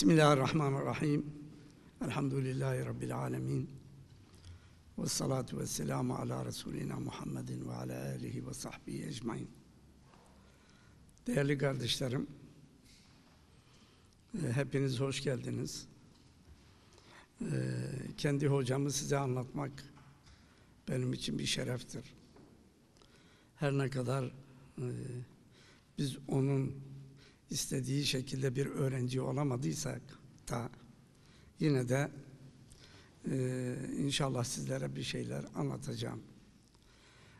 Bismillahirrahmanirrahim. Elhamdülillahi Rabbil alemin. Ve salatu ve selamu ala Resulina Muhammedin ve ala alihi ve sahbihi ecmain. Değerli kardeşlerim, e, hepiniz hoş geldiniz. E, kendi hocamı size anlatmak benim için bir şereftir. Her ne kadar e, biz onun istediği şekilde bir öğrenci olamadıysak da yine de e, inşallah sizlere bir şeyler anlatacağım.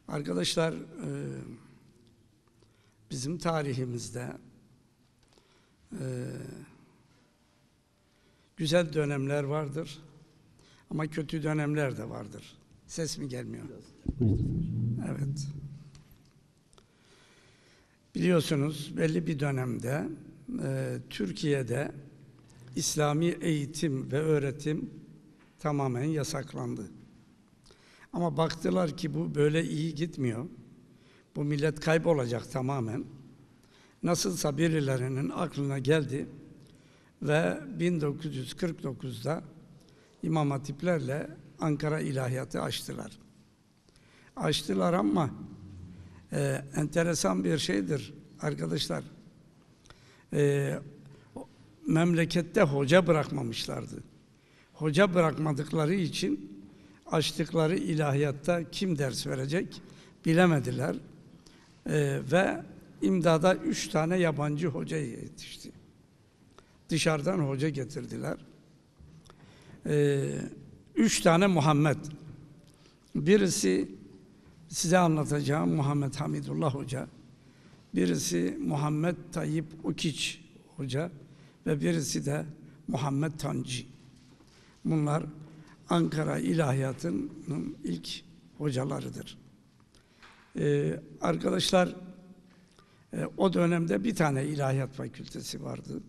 Arkadaşlar e, bizim tarihimizde e, güzel dönemler vardır ama kötü dönemler de vardır. Ses mi gelmiyor? Evet. Biliyorsunuz belli bir dönemde e, Türkiye'de İslami eğitim ve öğretim tamamen yasaklandı. Ama baktılar ki bu böyle iyi gitmiyor. Bu millet kaybolacak tamamen. Nasılsa birilerinin aklına geldi ve 1949'da İmam Hatiplerle Ankara İlahiyatı açtılar. Açtılar ama e, enteresan bir şeydir arkadaşlar. E, memlekette hoca bırakmamışlardı. Hoca bırakmadıkları için açtıkları ilahiyatta kim ders verecek bilemediler. E, ve imdada üç tane yabancı hoca yetişti. Dışarıdan hoca getirdiler. E, üç tane Muhammed. Birisi size anlatacağım Muhammed Hamidullah Hoca. Birisi Muhammed Tayyip Ukiç Hoca ve birisi de Muhammed Tanci. Bunlar Ankara İlahiyatının ilk hocalarıdır. Ee, arkadaşlar e, o dönemde bir tane ilahiyat fakültesi vardı.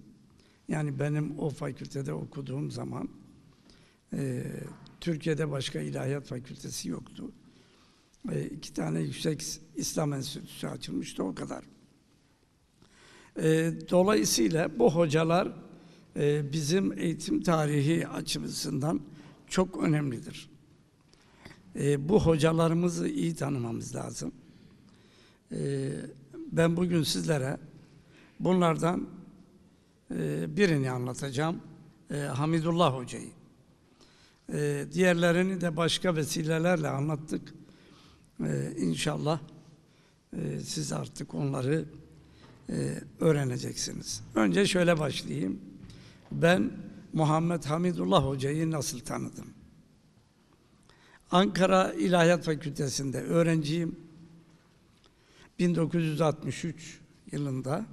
Yani benim o fakültede okuduğum zaman e, Türkiye'de başka ilahiyat fakültesi yoktu iki tane yüksek İslam Enstitüsü açılmıştı o kadar. Ee, dolayısıyla bu hocalar e, bizim eğitim tarihi açımızdan çok önemlidir. E, bu hocalarımızı iyi tanımamız lazım. E, ben bugün sizlere bunlardan birini anlatacağım. Hamidullah Hoca'yı. diğerlerini de başka vesilelerle anlattık. Ee, inşallah e, siz artık onları e, öğreneceksiniz. Önce şöyle başlayayım. Ben Muhammed Hamidullah Hoca'yı nasıl tanıdım? Ankara İlahiyat Fakültesi'nde öğrenciyim. 1963 yılında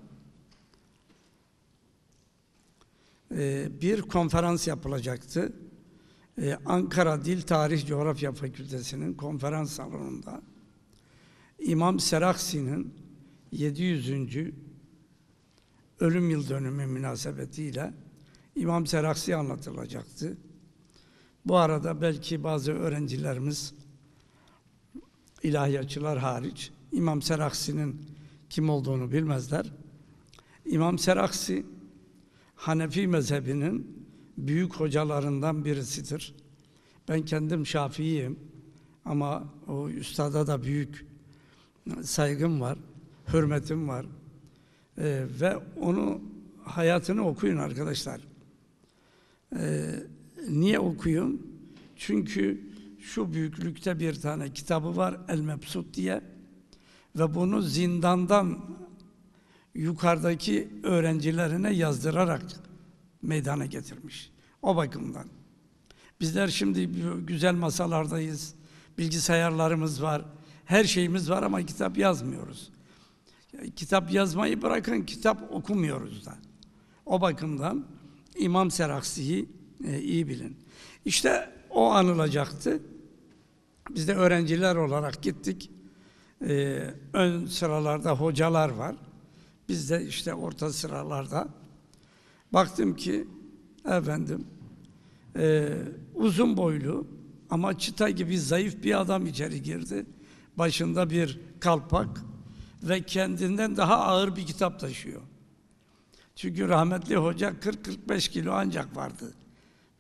e, bir konferans yapılacaktı e, Ankara Dil Tarih Coğrafya Fakültesi'nin konferans salonunda İmam Seraksi'nin 700. ölüm yıl dönümü münasebetiyle İmam Seraksi anlatılacaktı. Bu arada belki bazı öğrencilerimiz ilahiyatçılar hariç İmam Seraksi'nin kim olduğunu bilmezler. İmam Seraksi Hanefi mezhebinin büyük hocalarından birisidir. Ben kendim Şafii'yim ama o üstada da büyük saygım var, hürmetim var. Ee, ve onu hayatını okuyun arkadaşlar. Ee, niye okuyun? Çünkü şu büyüklükte bir tane kitabı var El Mebsut diye ve bunu zindandan yukarıdaki öğrencilerine yazdırarak meydana getirmiş. O bakımdan. Bizler şimdi güzel masalardayız, bilgisayarlarımız var, her şeyimiz var ama kitap yazmıyoruz. Kitap yazmayı bırakın, kitap okumuyoruz da. O bakımdan İmam Seraksi'yi e, iyi bilin. İşte o anılacaktı. Biz de öğrenciler olarak gittik. E, ön sıralarda hocalar var. Biz de işte orta sıralarda. Baktım ki efendim e, uzun boylu ama çıta gibi zayıf bir adam içeri girdi. Başında bir kalpak ve kendinden daha ağır bir kitap taşıyor. Çünkü rahmetli hoca 40-45 kilo ancak vardı.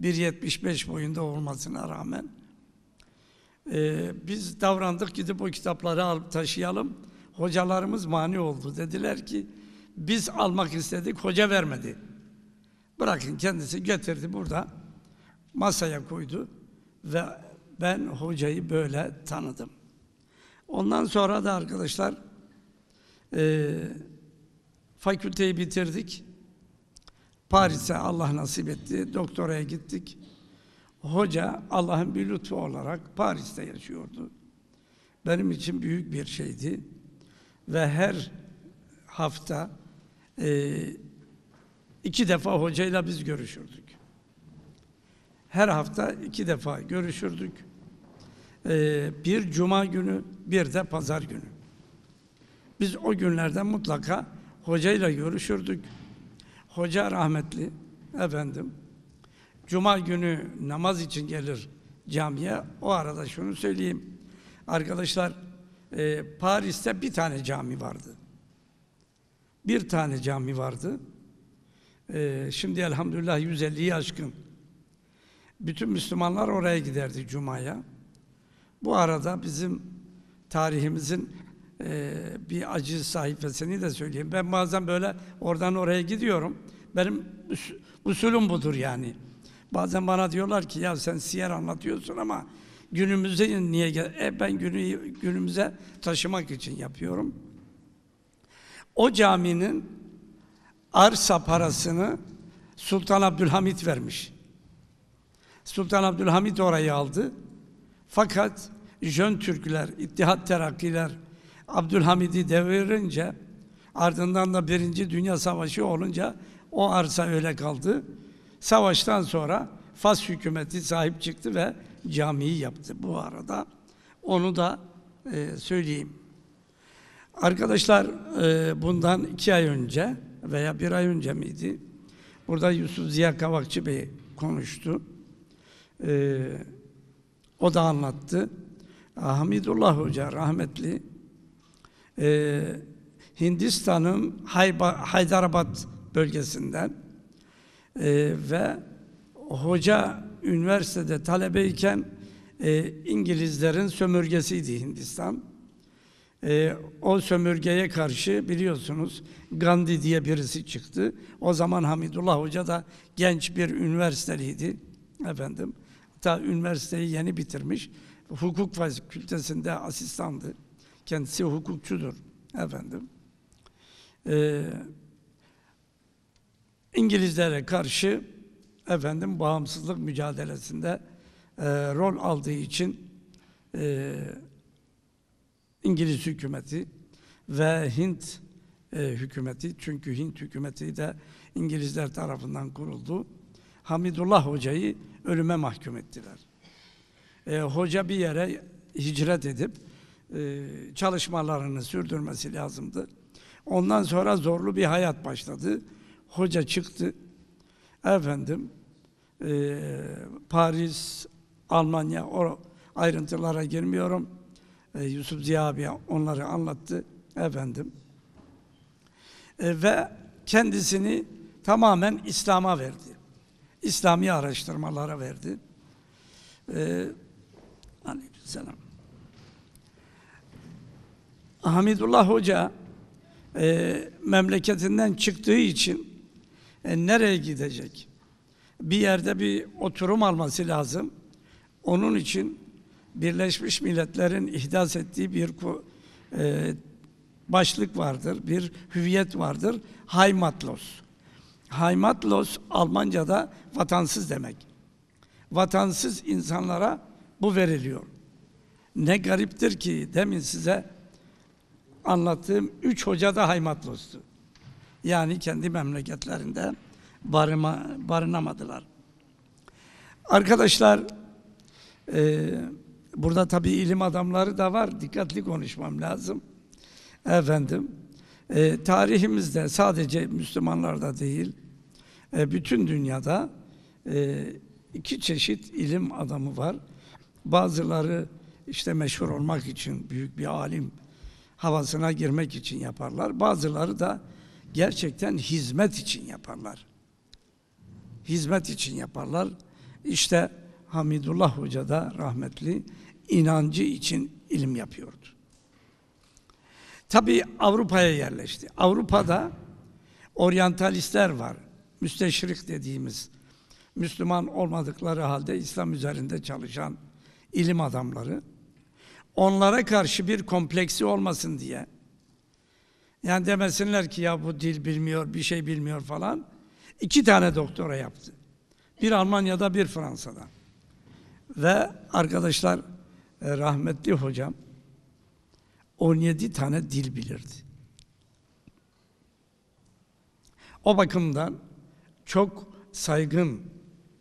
1.75 boyunda olmasına rağmen. Ee, biz davrandık gidip o kitapları alıp taşıyalım. Hocalarımız mani oldu. Dediler ki biz almak istedik, hoca vermedi. Bırakın kendisi getirdi burada masaya koydu ve ben hocayı böyle tanıdım. Ondan sonra da arkadaşlar e, fakülteyi bitirdik. Paris'e Allah nasip etti. Doktoraya gittik. Hoca Allah'ın bir lütfu olarak Paris'te yaşıyordu. Benim için büyük bir şeydi. Ve her hafta e, İki defa hocayla biz görüşürdük. Her hafta iki defa görüşürdük. Ee, bir cuma günü, bir de pazar günü. Biz o günlerden mutlaka hocayla görüşürdük. Hoca rahmetli efendim. Cuma günü namaz için gelir camiye. O arada şunu söyleyeyim. Arkadaşlar e, Paris'te bir tane cami vardı. Bir tane cami vardı. Ee, şimdi elhamdülillah 150'yi aşkın. Bütün Müslümanlar oraya giderdi Cuma'ya. Bu arada bizim tarihimizin e, bir acı sayfasını da söyleyeyim. Ben bazen böyle oradan oraya gidiyorum. Benim us usulüm budur yani. Bazen bana diyorlar ki ya sen siyer anlatıyorsun ama günümüze niye gel? E ben günü günümüze taşımak için yapıyorum. O caminin arsa parasını Sultan Abdülhamit vermiş. Sultan Abdülhamit orayı aldı. Fakat Jön Türkler, İttihat Terakkiler Abdülhamid'i devirince ardından da Birinci Dünya Savaşı olunca o arsa öyle kaldı. Savaştan sonra Fas hükümeti sahip çıktı ve camiyi yaptı bu arada. Onu da e, söyleyeyim. Arkadaşlar e, bundan iki ay önce veya bir ay önce miydi? Burada Yusuf Ziya Kavakçı Bey konuştu. Ee, o da anlattı. Ah, Hamidullah Hoca rahmetli e, Hindistan'ın Haydarabad bölgesinden e, ve hoca üniversitede talebeyken e, İngilizlerin sömürgesiydi Hindistan. E, o sömürgeye karşı biliyorsunuz Gandhi diye birisi çıktı. O zaman Hamidullah Hoca da genç bir üniversiteliydi efendim. Ta üniversiteyi yeni bitirmiş. Hukuk fakültesinde asistandı. Kendisi hukukçudur efendim. Ee, İngilizlere karşı efendim bağımsızlık mücadelesinde e, rol aldığı için e, İngiliz hükümeti ve Hint e, hükümeti çünkü Hint hükümeti de İngilizler tarafından kuruldu. Hamidullah Hoca'yı ölüme mahkum ettiler. E, hoca bir yere hicret edip e, çalışmalarını sürdürmesi lazımdı. Ondan sonra zorlu bir hayat başladı. Hoca çıktı. Efendim e, Paris, Almanya o ayrıntılara girmiyorum e, Yusuf Ziya abi onları anlattı efendim. E, ve kendisini tamamen İslam'a verdi. İslami araştırmalara verdi. E, Aleykümselam. Hamidullah Hoca e, memleketinden çıktığı için e, nereye gidecek? Bir yerde bir oturum alması lazım. Onun için Birleşmiş Milletler'in ihdas ettiği bir e, başlık vardır, bir hüviyet vardır. Heimatlos. Heimatlos Almanca'da vatansız demek. Vatansız insanlara bu veriliyor. Ne gariptir ki demin size anlattığım üç hoca da Heimatlos'tu. Yani kendi memleketlerinde barıma, barınamadılar. Arkadaşlar, e, Burada tabii ilim adamları da var. Dikkatli konuşmam lazım. Efendim, e, tarihimizde sadece Müslümanlarda değil, e, bütün dünyada e, iki çeşit ilim adamı var. Bazıları işte meşhur olmak için büyük bir alim havasına girmek için yaparlar. Bazıları da gerçekten hizmet için yaparlar. Hizmet için yaparlar. İşte Hamidullah Hoca da rahmetli inancı için ilim yapıyordu. Tabii Avrupa'ya yerleşti. Avrupa'da oryantalistler var. Müsteşrik dediğimiz Müslüman olmadıkları halde İslam üzerinde çalışan ilim adamları onlara karşı bir kompleksi olmasın diye yani demesinler ki ya bu dil bilmiyor, bir şey bilmiyor falan. İki tane doktora yaptı. Bir Almanya'da, bir Fransa'da. Ve arkadaşlar e, rahmetli hocam 17 tane dil bilirdi. O bakımdan çok saygın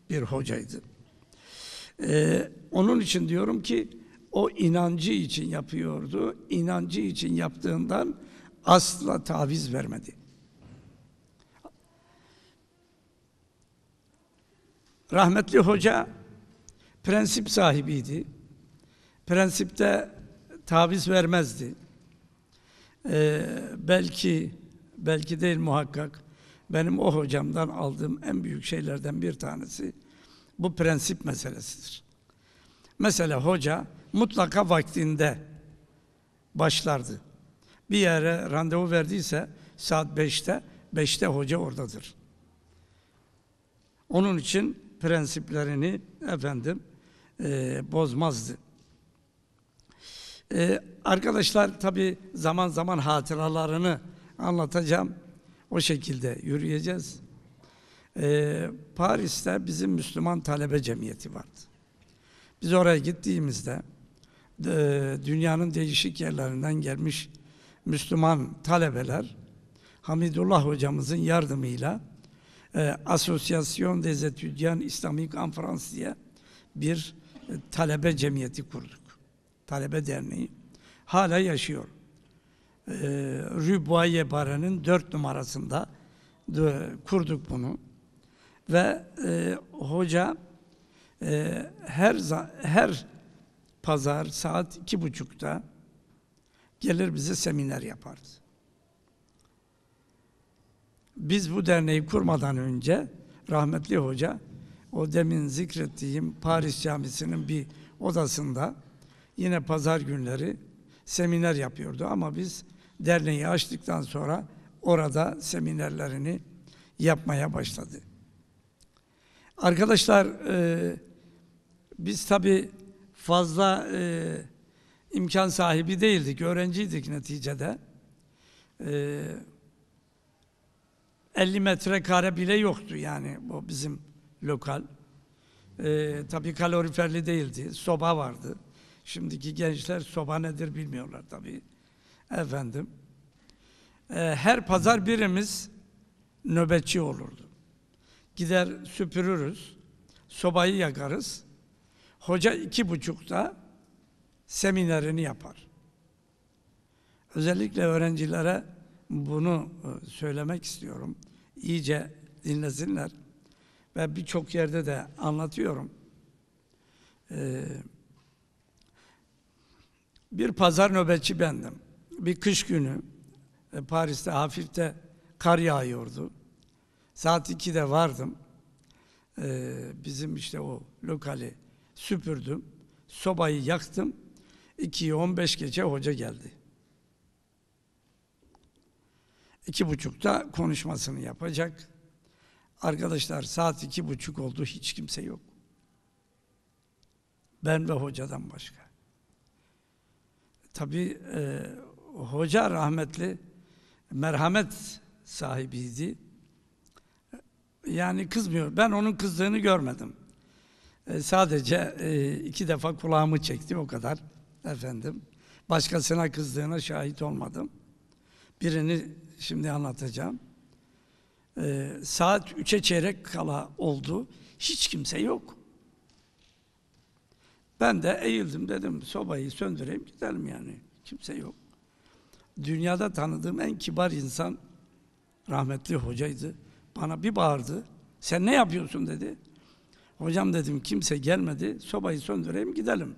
bir hocaydı. Ee, onun için diyorum ki o inancı için yapıyordu. İnancı için yaptığından asla taviz vermedi. Rahmetli hoca prensip sahibiydi. Prensipte taviz vermezdi. Ee, belki, belki değil muhakkak, benim o hocamdan aldığım en büyük şeylerden bir tanesi bu prensip meselesidir. Mesela hoca mutlaka vaktinde başlardı. Bir yere randevu verdiyse saat beşte beşte hoca oradadır. Onun için prensiplerini efendim e, bozmazdı. E, arkadaşlar tabi zaman zaman hatıralarını anlatacağım. O şekilde yürüyeceğiz. E, Paris'te bizim Müslüman Talebe Cemiyeti vardı. Biz oraya gittiğimizde e, dünyanın değişik yerlerinden gelmiş Müslüman talebeler Hamidullah hocamızın yardımıyla e, Asosiyasyon des Etudiants İslamik en France diye bir talebe cemiyeti kurduk. Talebe Derneği. Hala yaşıyor. Ee, Rübaye Baran'ın dört numarasında e, kurduk bunu. Ve e, hoca e, her her pazar saat iki buçukta gelir bize seminer yapardı. Biz bu derneği kurmadan önce rahmetli hoca o demin zikrettiğim Paris Camisi'nin bir odasında yine pazar günleri seminer yapıyordu ama biz derneği açtıktan sonra orada seminerlerini yapmaya başladı. Arkadaşlar e, biz tabi fazla e, imkan sahibi değildik, öğrenciydik neticede. E, 50 metrekare bile yoktu yani bu bizim lokal. E, tabii kaloriferli değildi, soba vardı. Şimdiki gençler soba nedir bilmiyorlar tabii. Efendim, e, her pazar birimiz nöbetçi olurdu. Gider süpürürüz, sobayı yakarız. Hoca iki buçukta seminerini yapar. Özellikle öğrencilere bunu e, söylemek istiyorum. İyice dinlesinler ve birçok yerde de anlatıyorum. Ee, bir pazar nöbetçi bendim. Bir kış günü e, Paris'te hafifte kar yağıyordu. Saat 2'de vardım. Ee, bizim işte o lokali süpürdüm. Sobayı yaktım. 2'yi 15 gece hoca geldi. İki buçukta konuşmasını yapacak. Arkadaşlar saat iki buçuk oldu hiç kimse yok. Ben ve hocadan başka. Tabi e, hoca rahmetli merhamet sahibiydi. Yani kızmıyor. Ben onun kızdığını görmedim. E, sadece e, iki defa kulağımı çekti o kadar efendim. Başkasına kızdığına şahit olmadım. Birini şimdi anlatacağım e, saat üçe çeyrek kala oldu. Hiç kimse yok. Ben de eğildim dedim sobayı söndüreyim gidelim yani. Kimse yok. Dünyada tanıdığım en kibar insan rahmetli hocaydı. Bana bir bağırdı. Sen ne yapıyorsun dedi. Hocam dedim kimse gelmedi. Sobayı söndüreyim gidelim.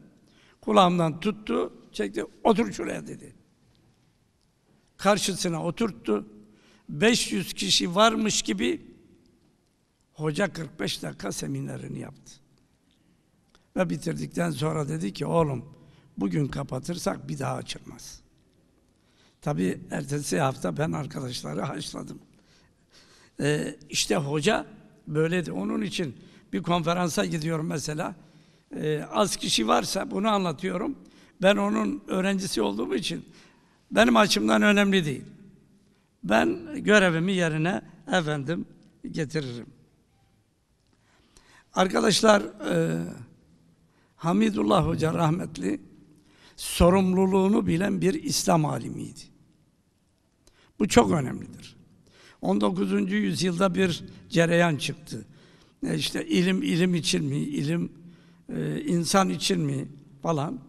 Kulağımdan tuttu, çekti. Otur şuraya dedi. Karşısına oturttu. 500 kişi varmış gibi hoca 45 dakika seminerini yaptı. Ve bitirdikten sonra dedi ki oğlum bugün kapatırsak bir daha açılmaz. Tabi ertesi hafta ben arkadaşları haşladım. Ee, işte hoca böyledi. Onun için bir konferansa gidiyorum mesela. Ee, az kişi varsa bunu anlatıyorum. Ben onun öğrencisi olduğum için benim açımdan önemli değil ben görevimi yerine efendim getiririm. Arkadaşlar e, Hamidullah Hoca rahmetli sorumluluğunu bilen bir İslam alimiydi. Bu çok önemlidir. 19. yüzyılda bir cereyan çıktı. E işte ilim ilim için mi, ilim e, insan için mi falan.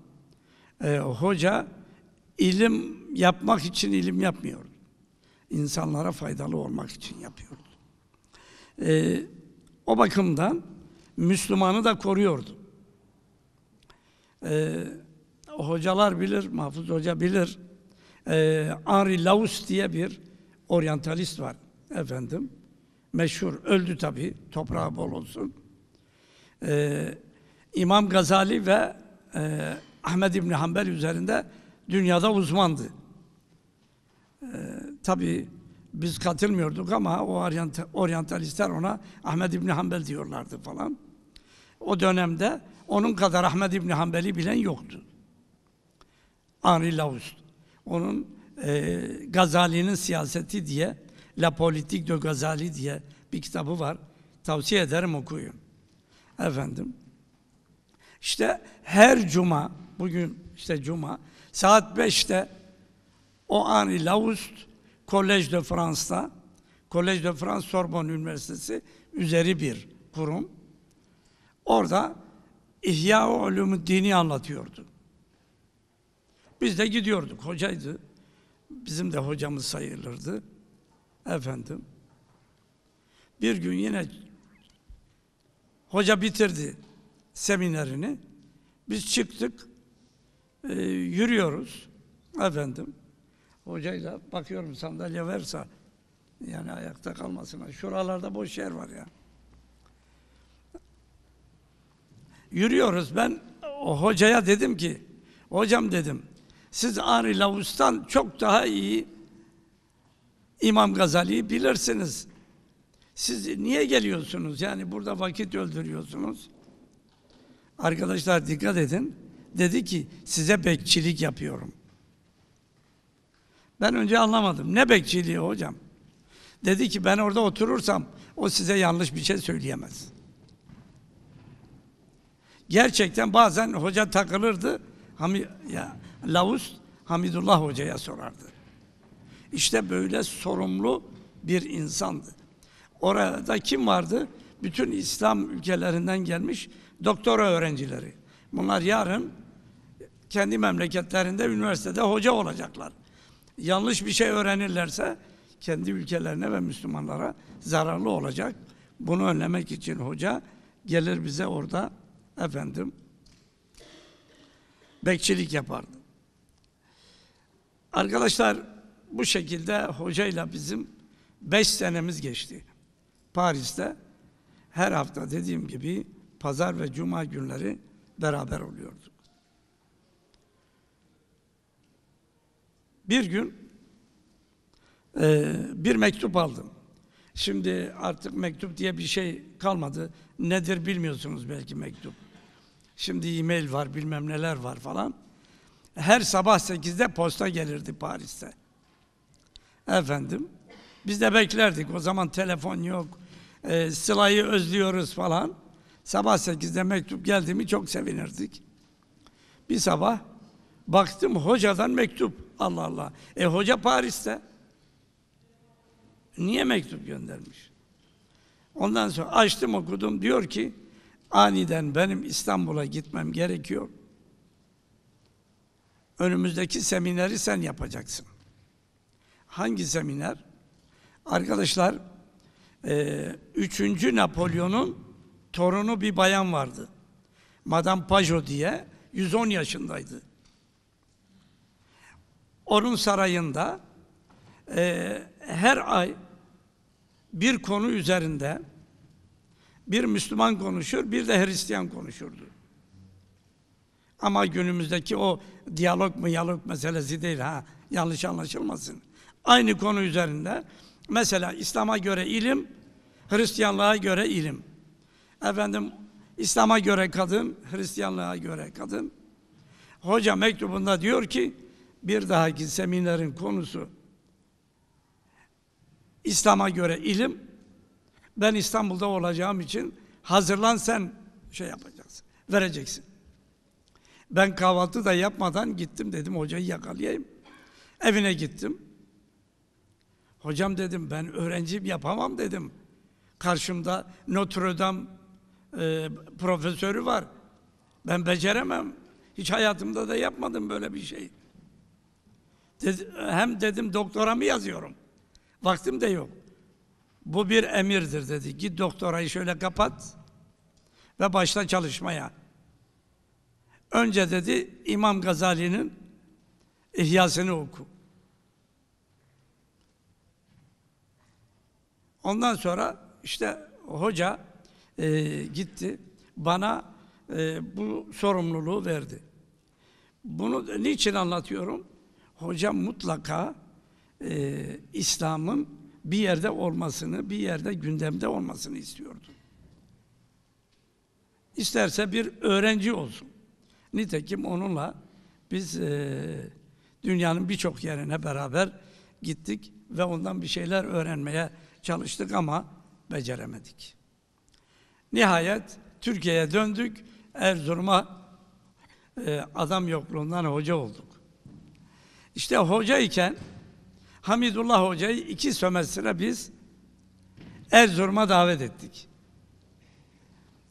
E, hoca ilim yapmak için ilim yapmıyor insanlara faydalı olmak için yapıyordu. Ee, o bakımdan Müslümanı da koruyordu. Ee, hocalar bilir, Mahfuz Hoca bilir. Ee, Henri Laus diye bir oryantalist var efendim. Meşhur, öldü tabi, toprağı bol olsun. Ee, İmam Gazali ve e, Ahmed İbni Hanbel üzerinde dünyada uzmandı. Ee, Tabi biz katılmıyorduk ama o oryant oryantalistler ona Ahmed İbni Hanbel diyorlardı falan. O dönemde onun kadar Ahmed İbni Hanbel'i bilen yoktu. Henri Laust. Onun e, Gazali'nin siyaseti diye La Politique de Gazali diye bir kitabı var. Tavsiye ederim okuyun. Efendim. İşte her cuma, bugün işte cuma, saat 5'te o Henri Laust Collège de France'da, Collège de France Sorbonne Üniversitesi üzeri bir kurum. Orada İhya-ı Dini anlatıyordu. Biz de gidiyorduk, hocaydı. Bizim de hocamız sayılırdı. Efendim. Bir gün yine hoca bitirdi seminerini. Biz çıktık, e, yürüyoruz efendim hocayla bakıyorum sandalye versa yani ayakta kalmasına. Şuralarda boş yer var ya. Yürüyoruz. Ben o hocaya dedim ki hocam dedim siz Ari Lavus'tan çok daha iyi İmam Gazali'yi bilirsiniz. Siz niye geliyorsunuz? Yani burada vakit öldürüyorsunuz. Arkadaşlar dikkat edin. Dedi ki size bekçilik yapıyorum. Ben önce anlamadım. Ne bekçiliği hocam? Dedi ki ben orada oturursam o size yanlış bir şey söyleyemez. Gerçekten bazen hoca takılırdı. Hami, ya, Lavus Hamidullah hocaya sorardı. İşte böyle sorumlu bir insandı. Orada kim vardı? Bütün İslam ülkelerinden gelmiş doktora öğrencileri. Bunlar yarın kendi memleketlerinde üniversitede hoca olacaklar yanlış bir şey öğrenirlerse kendi ülkelerine ve Müslümanlara zararlı olacak. Bunu önlemek için hoca gelir bize orada efendim bekçilik yapardı. Arkadaşlar bu şekilde hocayla bizim beş senemiz geçti. Paris'te her hafta dediğim gibi pazar ve cuma günleri beraber oluyordu. Bir gün e, bir mektup aldım. Şimdi artık mektup diye bir şey kalmadı. Nedir bilmiyorsunuz belki mektup. Şimdi e-mail var, bilmem neler var falan. Her sabah 8'de posta gelirdi Paris'te. Efendim, biz de beklerdik. O zaman telefon yok, e, Sıla'yı özlüyoruz falan. Sabah 8'de mektup geldi mi çok sevinirdik. Bir sabah baktım hocadan mektup. Allah Allah. E hoca Paris'te. Niye mektup göndermiş? Ondan sonra açtım okudum diyor ki aniden benim İstanbul'a gitmem gerekiyor. Önümüzdeki semineri sen yapacaksın. Hangi seminer? Arkadaşlar, e, 3. Napolyon'un torunu bir bayan vardı. Madame Pajot diye, 110 yaşındaydı onun sarayında e, her ay bir konu üzerinde bir Müslüman konuşur, bir de Hristiyan konuşurdu. Ama günümüzdeki o diyalog mu yalog meselesi değil ha, yanlış anlaşılmasın. Aynı konu üzerinde, mesela İslam'a göre ilim, Hristiyanlığa göre ilim. Efendim, İslam'a göre kadın, Hristiyanlığa göre kadın. Hoca mektubunda diyor ki, bir dahaki seminerin konusu İslam'a göre ilim. Ben İstanbul'da olacağım için hazırlan sen şey yapacaksın, vereceksin. Ben kahvaltı da yapmadan gittim dedim hocayı yakalayayım. Evine gittim. Hocam dedim ben öğrenciyim yapamam dedim. Karşımda Notre Dame e, profesörü var. Ben beceremem. Hiç hayatımda da yapmadım böyle bir şey. Dedi, hem dedim doktora mı yazıyorum. Vaktim de yok. Bu bir emirdir dedi. Git doktorayı şöyle kapat ve başla çalışmaya. Önce dedi İmam Gazali'nin İhyasını oku. Ondan sonra işte hoca e, gitti bana e, bu sorumluluğu verdi. Bunu niçin anlatıyorum? Hocam mutlaka e, İslam'ın bir yerde olmasını, bir yerde gündemde olmasını istiyordu. İsterse bir öğrenci olsun. Nitekim onunla biz e, dünyanın birçok yerine beraber gittik ve ondan bir şeyler öğrenmeye çalıştık ama beceremedik. Nihayet Türkiye'ye döndük, Erzurum'a e, adam yokluğundan hoca olduk. İşte hocayken Hamidullah Hoca'yı iki sömestre biz Erzurum'a davet ettik.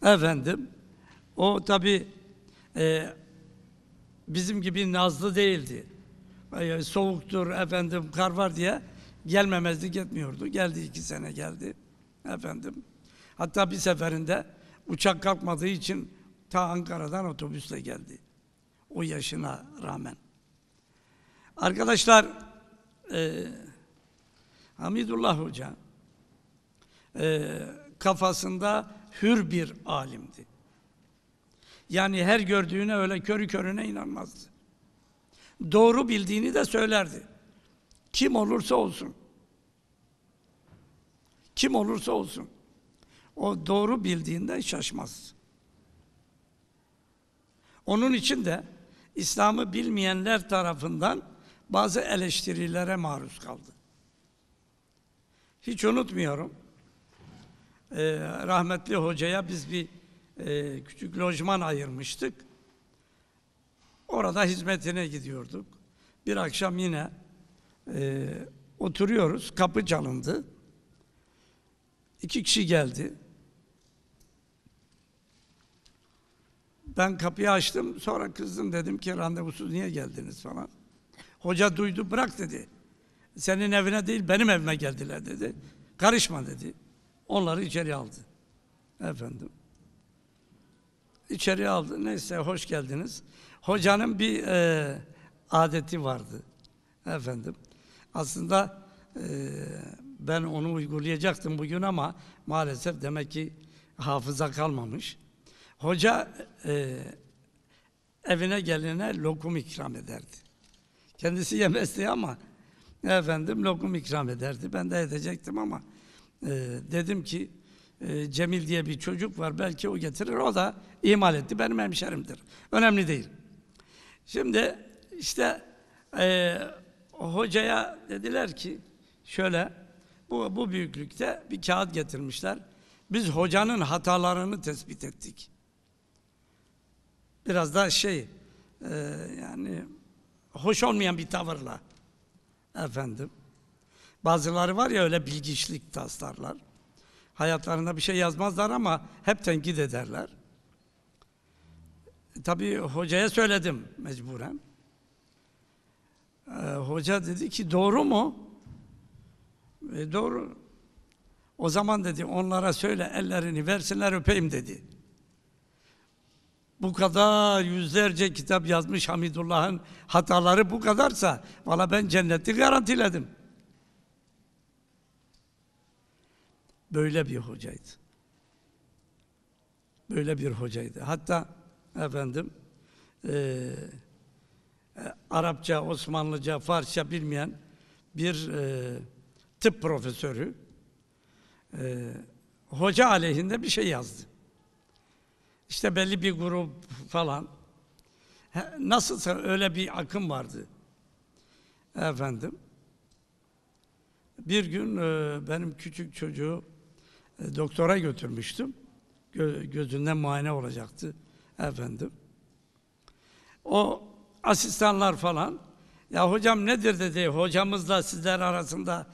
Efendim, o tabi e, bizim gibi nazlı değildi. E, soğuktur efendim, kar var diye gelmemezlik etmiyordu. Geldi iki sene geldi efendim. Hatta bir seferinde uçak kalkmadığı için ta Ankara'dan otobüsle geldi. O yaşına rağmen. Arkadaşlar e, Hamidullah Hoca e, kafasında hür bir alimdi. Yani her gördüğüne öyle körü körüne inanmazdı. Doğru bildiğini de söylerdi. Kim olursa olsun. Kim olursa olsun. O doğru bildiğinde şaşmaz. Onun için de İslam'ı bilmeyenler tarafından bazı eleştirilere maruz kaldı. Hiç unutmuyorum. Ee, rahmetli hocaya biz bir e, küçük lojman ayırmıştık. Orada hizmetine gidiyorduk. Bir akşam yine e, oturuyoruz. Kapı çalındı. İki kişi geldi. Ben kapıyı açtım. Sonra kızdım dedim ki randevusuz niye geldiniz falan. Hoca duydu bırak dedi. Senin evine değil benim evime geldiler dedi. Karışma dedi. Onları içeri aldı. Efendim. İçeri aldı. Neyse hoş geldiniz. Hocanın bir e, adeti vardı. Efendim. Aslında e, ben onu uygulayacaktım bugün ama maalesef demek ki hafıza kalmamış. Hoca e, evine gelene lokum ikram ederdi. Kendisi yemezdi ama efendim lokum ikram ederdi. Ben de edecektim ama e, dedim ki e, Cemil diye bir çocuk var belki o getirir. O da imal etti. Benim hemşerimdir. Önemli değil. Şimdi işte e, hocaya dediler ki şöyle bu, bu büyüklükte bir kağıt getirmişler. Biz hocanın hatalarını tespit ettik. Biraz da şey e, yani hoş olmayan bir tavırla. Efendim. Bazıları var ya öyle bilgiçlik taslarlar. Hayatlarında bir şey yazmazlar ama hep tenkit ederler. E, tabii hocaya söyledim mecburen. Ee, hoca dedi ki doğru mu? E, doğru. O zaman dedi onlara söyle ellerini versinler öpeyim dedi bu kadar yüzlerce kitap yazmış Hamidullah'ın hataları bu kadarsa valla ben cenneti garantiledim. Böyle bir hocaydı. Böyle bir hocaydı. Hatta efendim e, e, Arapça, Osmanlıca, Farsça bilmeyen bir e, tıp profesörü e, hoca aleyhinde bir şey yazdı işte belli bir grup falan. Nasılsa öyle bir akım vardı. Efendim. Bir gün e, benim küçük çocuğu e, doktora götürmüştüm. Gözünden muayene olacaktı efendim. O asistanlar falan ya hocam nedir dedi hocamızla sizler arasında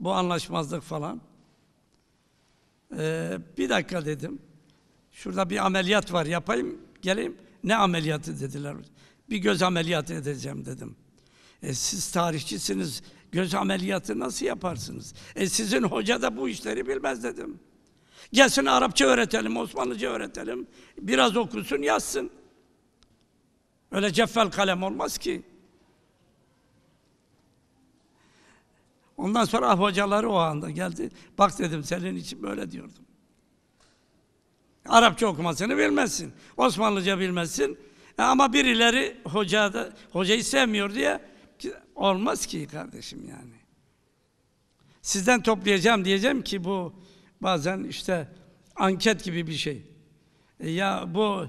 bu anlaşmazlık falan. Ee, bir dakika dedim. Şurada bir ameliyat var yapayım, geleyim. Ne ameliyatı dediler. Bir göz ameliyatı edeceğim dedim. E, siz tarihçisiniz, göz ameliyatı nasıl yaparsınız? E, sizin hoca da bu işleri bilmez dedim. Gelsin Arapça öğretelim, Osmanlıca öğretelim. Biraz okusun, yazsın. Öyle ceffel kalem olmaz ki. Ondan sonra ah hocaları o anda geldi. Bak dedim senin için böyle diyordum. Arapça okumasını bilmezsin. Osmanlıca bilmezsin. E ama birileri hoca da, hocayı sevmiyor diye olmaz ki kardeşim yani. Sizden toplayacağım diyeceğim ki bu bazen işte anket gibi bir şey. E ya bu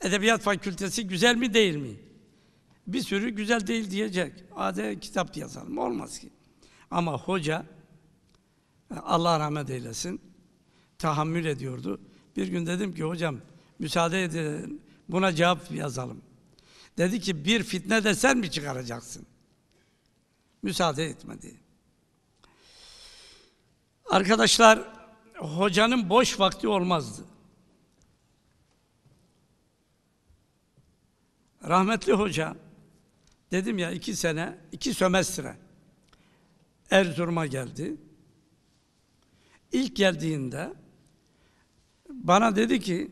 edebiyat fakültesi güzel mi değil mi? Bir sürü güzel değil diyecek. Hadi kitap yazalım. Olmaz ki. Ama hoca e, Allah rahmet eylesin tahammül ediyordu. Bir gün dedim ki hocam müsaade edin buna cevap yazalım. Dedi ki bir fitne de sen mi çıkaracaksın? Müsaade etmedi. Arkadaşlar hocanın boş vakti olmazdı. Rahmetli hoca dedim ya iki sene, iki sömestre Erzurum'a geldi. İlk geldiğinde bana dedi ki,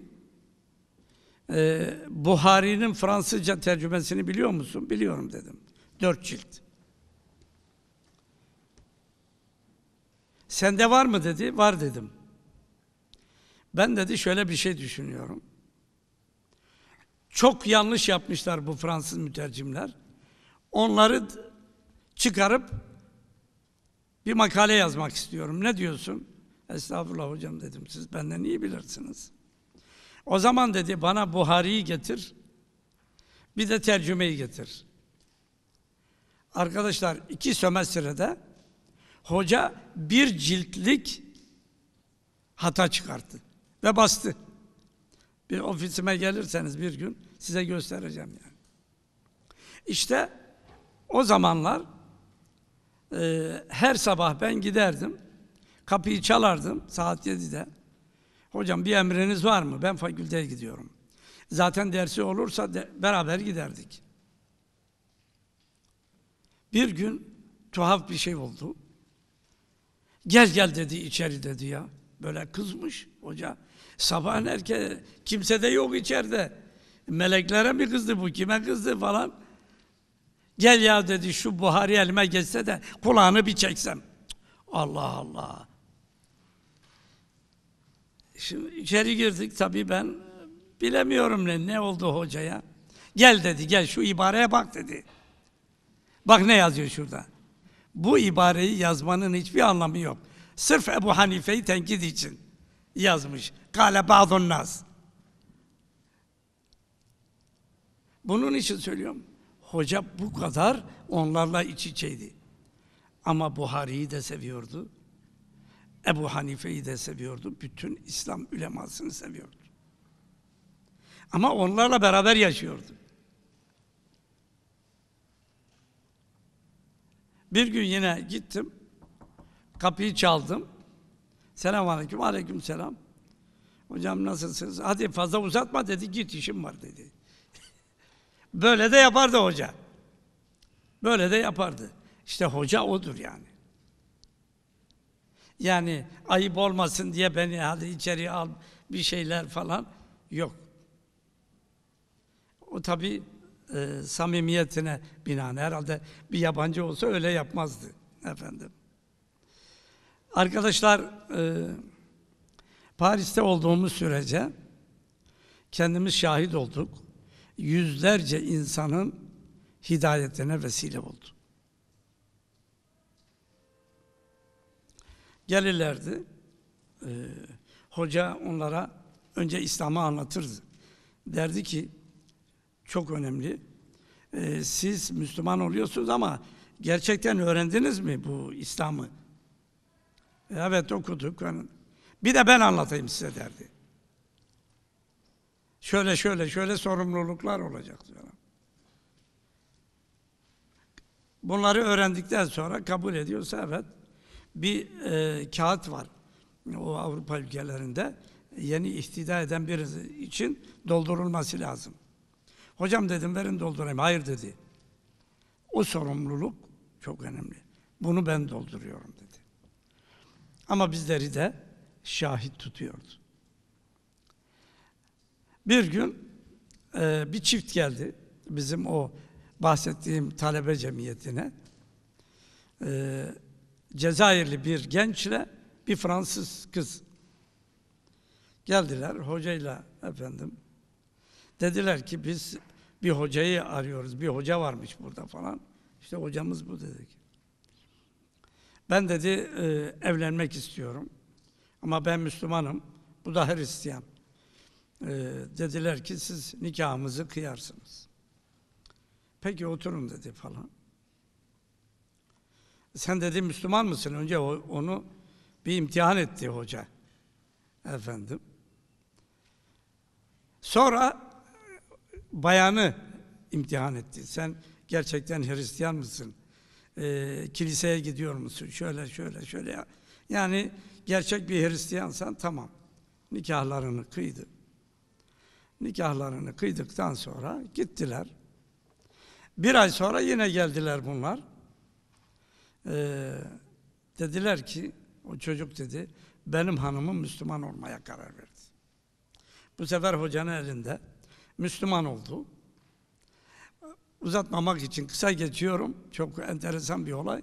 e, Buhari'nin Fransızca tercümesini biliyor musun? Biliyorum dedim. Dört cilt. Sende var mı dedi, var dedim. Ben dedi şöyle bir şey düşünüyorum. Çok yanlış yapmışlar bu Fransız mütercimler. Onları çıkarıp bir makale yazmak istiyorum. Ne diyorsun? Estağfurullah hocam dedim siz benden iyi bilirsiniz. O zaman dedi bana Buhari'yi getir. Bir de tercümeyi getir. Arkadaşlar iki sömestrede hoca bir ciltlik hata çıkarttı ve bastı. Bir ofisime gelirseniz bir gün size göstereceğim yani. İşte o zamanlar e, her sabah ben giderdim. Kapıyı çalardım saat 7'de. Hocam bir emriniz var mı? Ben fakülteye gidiyorum. Zaten dersi olursa de, beraber giderdik. Bir gün tuhaf bir şey oldu. Gel gel dedi içeri dedi ya. Böyle kızmış hoca. Sabahın erken kimse de yok içeride. Meleklere mi kızdı bu kime kızdı falan. Gel ya dedi şu Buhari elime geçse de kulağını bir çeksem. Allah Allah. Şimdi içeri girdik tabii ben bilemiyorum ne, ne oldu hocaya. Gel dedi gel şu ibareye bak dedi. Bak ne yazıyor şurada. Bu ibareyi yazmanın hiçbir anlamı yok. Sırf Ebu Hanife'yi tenkit için yazmış. Kale ba'dun nas. Bunun için söylüyorum. Hoca bu kadar onlarla iç içeydi. Ama Buhari'yi de seviyordu. Ebu Hanife'yi de seviyordu. Bütün İslam ülemasını seviyordu. Ama onlarla beraber yaşıyordu. Bir gün yine gittim. Kapıyı çaldım. Selam aleyküm, aleyküm selam. Hocam nasılsınız? Hadi fazla uzatma dedi, git işim var dedi. Böyle de yapardı hoca. Böyle de yapardı. İşte hoca odur yani. Yani ayıp olmasın diye beni hadi içeri al bir şeyler falan yok. O tabi e, samimiyetine binaen herhalde bir yabancı olsa öyle yapmazdı efendim. Arkadaşlar e, Paris'te olduğumuz sürece kendimiz şahit olduk. Yüzlerce insanın hidayetine vesile olduk. Gelirlerdi. Ee, hoca onlara önce İslam'ı anlatırdı. Derdi ki çok önemli. Ee, siz Müslüman oluyorsunuz ama gerçekten öğrendiniz mi bu İslam'ı? Evet okuduk. Bir de ben anlatayım size derdi. Şöyle şöyle şöyle sorumluluklar olacak diyor. Bunları öğrendikten sonra kabul ediyorsa evet bir e, kağıt var. O Avrupa ülkelerinde yeni ihtida eden birisi için doldurulması lazım. Hocam dedim verin doldurayım. Hayır dedi. O sorumluluk çok önemli. Bunu ben dolduruyorum dedi. Ama bizleri de şahit tutuyordu. Bir gün e, bir çift geldi bizim o bahsettiğim talebe cemiyetine. E, Cezayirli bir gençle bir Fransız kız geldiler hocayla efendim. Dediler ki biz bir hocayı arıyoruz. Bir hoca varmış burada falan. İşte hocamız bu dedik. Ben dedi e, evlenmek istiyorum. Ama ben Müslümanım. Bu da Hristiyan. E, dediler ki siz nikahımızı kıyarsınız. Peki oturun dedi falan sen dedi Müslüman mısın? Önce onu bir imtihan etti hoca. Efendim. Sonra bayanı imtihan etti. Sen gerçekten Hristiyan mısın? E, kiliseye gidiyor musun? Şöyle şöyle şöyle. Yani gerçek bir Hristiyansan tamam. Nikahlarını kıydı. Nikahlarını kıydıktan sonra gittiler. Bir ay sonra yine geldiler bunlar. Ee, dediler ki, o çocuk dedi, benim hanımım Müslüman olmaya karar verdi. Bu sefer hocanın elinde Müslüman oldu. Uzatmamak için kısa geçiyorum. Çok enteresan bir olay.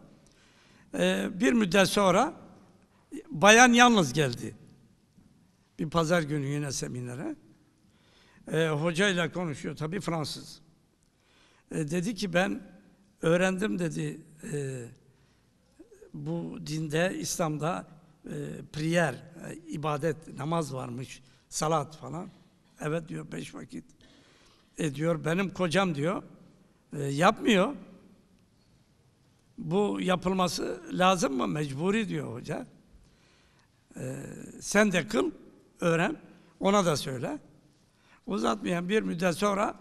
Ee, bir müddet sonra bayan yalnız geldi. Bir pazar günü yine seminere. Ee, hocayla konuşuyor tabii Fransız. Ee, dedi ki ben öğrendim dedi e, bu dinde, İslam'da e, priyer, e, ibadet, namaz varmış, salat falan. Evet diyor beş vakit. E diyor benim kocam diyor e, yapmıyor. Bu yapılması lazım mı? Mecburi diyor hoca. E, sen de kıl, öğren, ona da söyle. Uzatmayan bir müddet sonra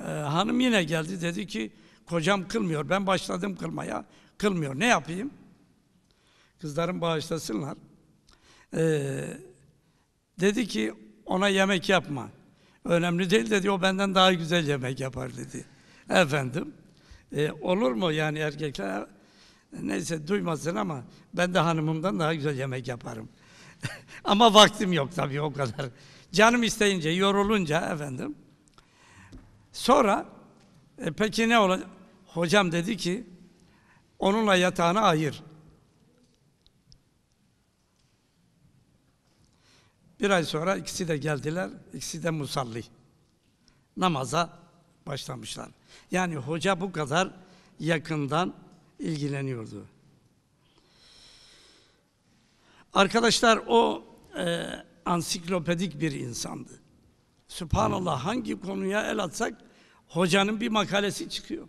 e, hanım yine geldi dedi ki kocam kılmıyor, ben başladım kılmaya, kılmıyor. Ne yapayım? kızlarım bağışlasınlar. Ee, dedi ki ona yemek yapma. Önemli değil dedi, o benden daha güzel yemek yapar dedi. Efendim, e, olur mu yani erkekler? Neyse duymasın ama ben de hanımımdan daha güzel yemek yaparım. ama vaktim yok tabii o kadar. Canım isteyince, yorulunca efendim. Sonra, e, peki ne olacak? Hocam dedi ki, onunla yatağını ayır. Bir ay sonra ikisi de geldiler, ikisi de musalli. Namaza başlamışlar. Yani hoca bu kadar yakından ilgileniyordu. Arkadaşlar o e, ansiklopedik bir insandı. Sübhanallah hangi konuya el atsak hocanın bir makalesi çıkıyor.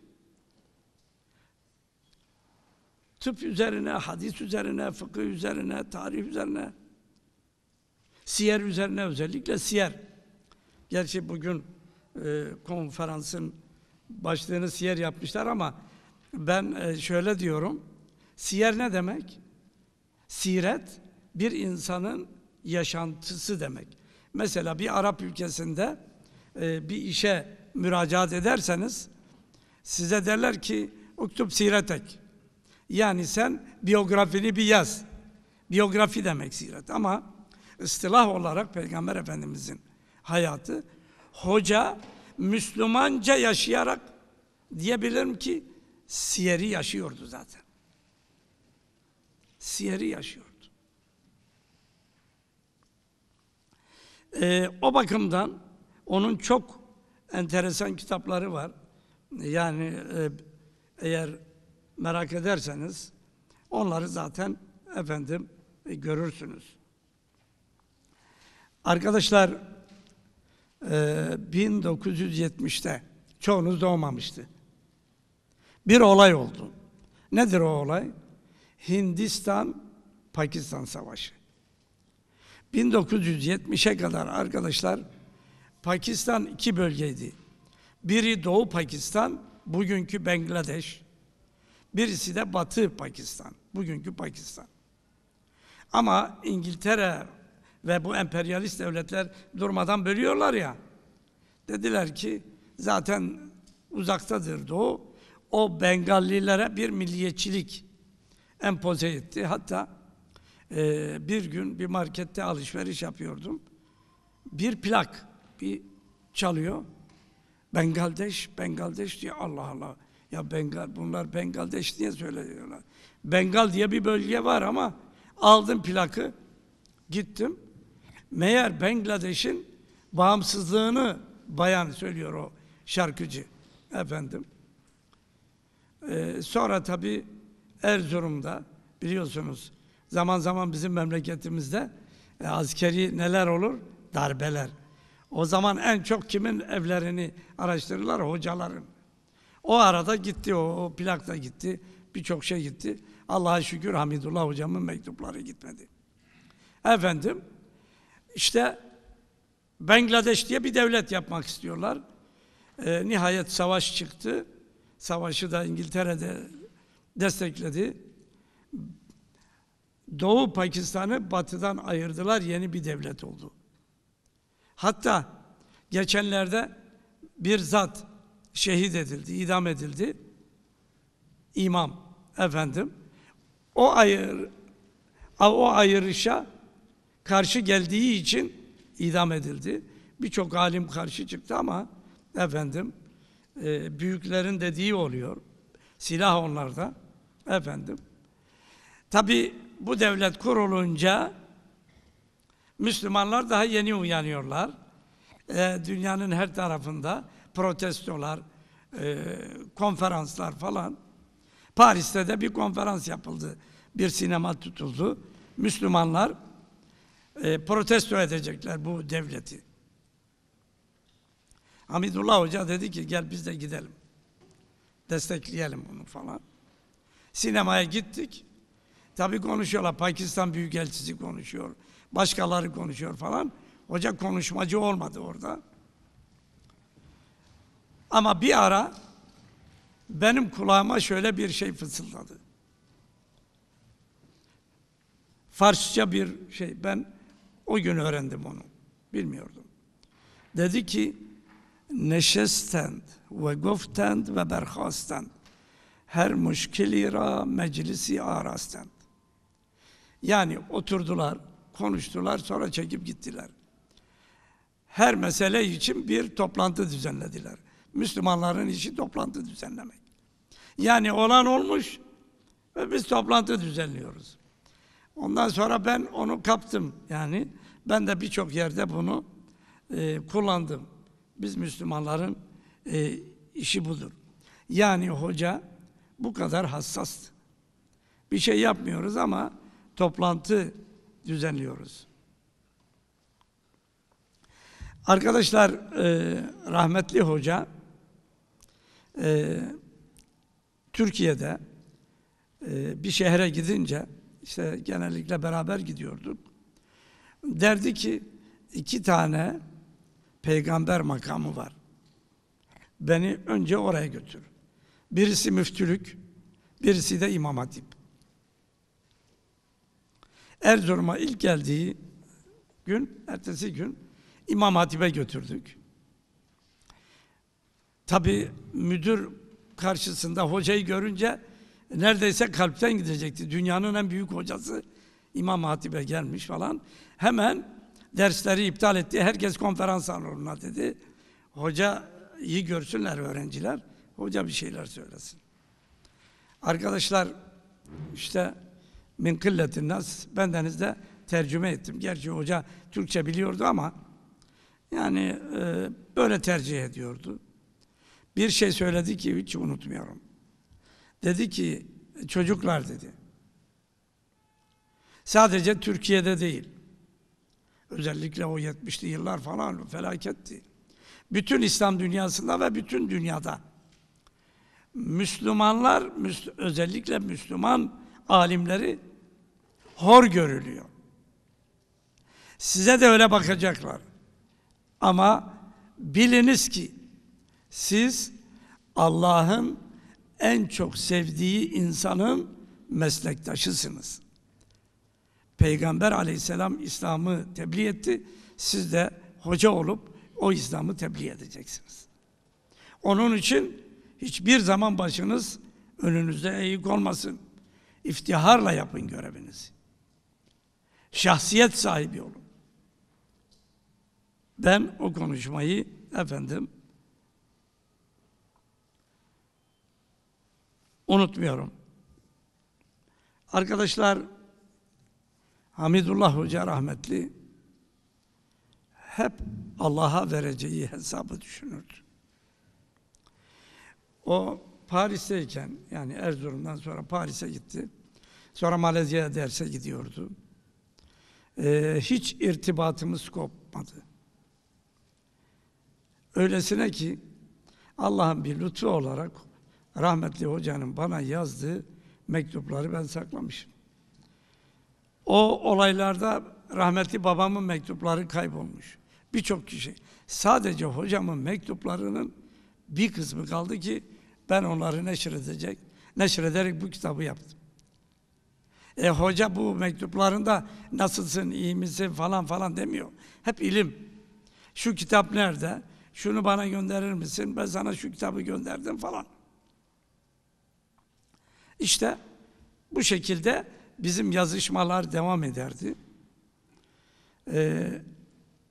Tıp üzerine, hadis üzerine, fıkıh üzerine, tarih üzerine Siyer üzerine özellikle siyer. Gerçi bugün e, konferansın başlığını siyer yapmışlar ama ben e, şöyle diyorum. Siyer ne demek? Siret bir insanın yaşantısı demek. Mesela bir Arap ülkesinde e, bir işe müracaat ederseniz size derler ki uktub siretek. Yani sen biyografini bir yaz. Biyografi demek siret ama ıstılah olarak Peygamber Efendimizin hayatı hoca Müslümanca yaşayarak diyebilirim ki siyeri yaşıyordu zaten. Siyeri yaşıyordu. Ee, o bakımdan onun çok enteresan kitapları var. Yani e, eğer merak ederseniz onları zaten efendim e, görürsünüz. Arkadaşlar e, 1970'te çoğunuz doğmamıştı. Bir olay oldu. Nedir o olay? Hindistan-Pakistan Savaşı. 1970'e kadar arkadaşlar Pakistan iki bölgeydi. Biri Doğu Pakistan, bugünkü Bangladeş. Birisi de Batı Pakistan, bugünkü Pakistan. Ama İngiltere ve bu emperyalist devletler durmadan bölüyorlar ya. Dediler ki zaten uzaktadır doğu. O Bengallilere bir milliyetçilik empoze etti. Hatta e, bir gün bir markette alışveriş yapıyordum. Bir plak bir çalıyor. Bengaldeş, Bengaldeş diye Allah Allah. Ya Bengal, bunlar Bengaldeş niye söylüyorlar. Bengal diye bir bölge var ama aldım plakı, gittim. Meğer Bangladeş'in bağımsızlığını bayan söylüyor o şarkıcı efendim. Ee, sonra tabi Erzurum'da biliyorsunuz zaman zaman bizim memleketimizde e, askeri neler olur? Darbeler. O zaman en çok kimin evlerini araştırırlar? Hocaların. O arada gitti o, o plak da gitti. Birçok şey gitti. Allah'a şükür Hamidullah hocamın mektupları gitmedi. Efendim işte Bangladeş diye bir devlet yapmak istiyorlar. E, nihayet savaş çıktı. Savaşı da İngiltere'de destekledi. Doğu Pakistan'ı batıdan ayırdılar, yeni bir devlet oldu. Hatta geçenlerde bir zat şehit edildi, idam edildi. İmam efendim. O ayır o ayırışa karşı geldiği için idam edildi. Birçok alim karşı çıktı ama efendim e, büyüklerin dediği oluyor. Silah onlarda. Efendim. Tabi bu devlet kurulunca Müslümanlar daha yeni uyanıyorlar. E, dünyanın her tarafında protestolar, e, konferanslar falan. Paris'te de bir konferans yapıldı. Bir sinema tutuldu. Müslümanlar e, protesto edecekler bu devleti. Hamidullah Hoca dedi ki gel biz de gidelim. Destekleyelim bunu falan. Sinemaya gittik. Tabii konuşuyorlar. Pakistan Büyükelçisi konuşuyor. Başkaları konuşuyor falan. Hoca konuşmacı olmadı orada. Ama bir ara benim kulağıma şöyle bir şey fısıldadı. Farsça bir şey. Ben o gün öğrendim onu. Bilmiyordum. Dedi ki neşestend ve goftend ve berhastend her müşkili ra meclisi arastend. Yani oturdular, konuştular, sonra çekip gittiler. Her mesele için bir toplantı düzenlediler. Müslümanların için toplantı düzenlemek. Yani olan olmuş ve biz toplantı düzenliyoruz. Ondan sonra ben onu kaptım yani. Ben de birçok yerde bunu e, kullandım. Biz Müslümanların e, işi budur. Yani hoca bu kadar hassastı. Bir şey yapmıyoruz ama toplantı düzenliyoruz. Arkadaşlar e, rahmetli hoca e, Türkiye'de e, bir şehre gidince işte genellikle beraber gidiyorduk. Derdi ki iki tane peygamber makamı var. Beni önce oraya götür. Birisi müftülük, birisi de imam hatip. Erzurum'a ilk geldiği gün, ertesi gün İmam Hatip'e götürdük. Tabi müdür karşısında hocayı görünce neredeyse kalpten gidecekti. Dünyanın en büyük hocası İmam Hatip'e gelmiş falan. Hemen dersleri iptal etti. Herkes konferans salonuna dedi. Hoca iyi görsünler öğrenciler. Hoca bir şeyler söylesin. Arkadaşlar işte min kılletin nas bendeniz tercüme ettim. Gerçi hoca Türkçe biliyordu ama yani e, böyle tercih ediyordu. Bir şey söyledi ki hiç unutmuyorum. Dedi ki çocuklar dedi. Sadece Türkiye'de değil. Özellikle o 70'li yıllar falan felaketti. Bütün İslam dünyasında ve bütün dünyada Müslümanlar, özellikle Müslüman alimleri hor görülüyor. Size de öyle bakacaklar. Ama biliniz ki siz Allah'ın en çok sevdiği insanın meslektaşısınız. Peygamber aleyhisselam İslam'ı tebliğ etti. Siz de hoca olup o İslam'ı tebliğ edeceksiniz. Onun için hiçbir zaman başınız önünüzde eğik olmasın. İftiharla yapın görevinizi. Şahsiyet sahibi olun. Ben o konuşmayı efendim unutmuyorum. Arkadaşlar Hamidullah Hoca rahmetli hep Allah'a vereceği hesabı düşünürdü. O Paris'teyken yani Erzurum'dan sonra Paris'e gitti. Sonra Malezya'ya derse gidiyordu. Ee, hiç irtibatımız kopmadı. Öylesine ki Allah'ın bir lütfu olarak rahmetli hocanın bana yazdığı mektupları ben saklamışım. O olaylarda rahmetli babamın mektupları kaybolmuş. Birçok kişi. Sadece hocamın mektuplarının bir kısmı kaldı ki ben onları neşredecek, neşrederek bu kitabı yaptım. E hoca bu mektuplarında nasılsın, iyi misin falan falan demiyor. Hep ilim. Şu kitap nerede? Şunu bana gönderir misin? Ben sana şu kitabı gönderdim falan. İşte bu şekilde bizim yazışmalar devam ederdi. Ee,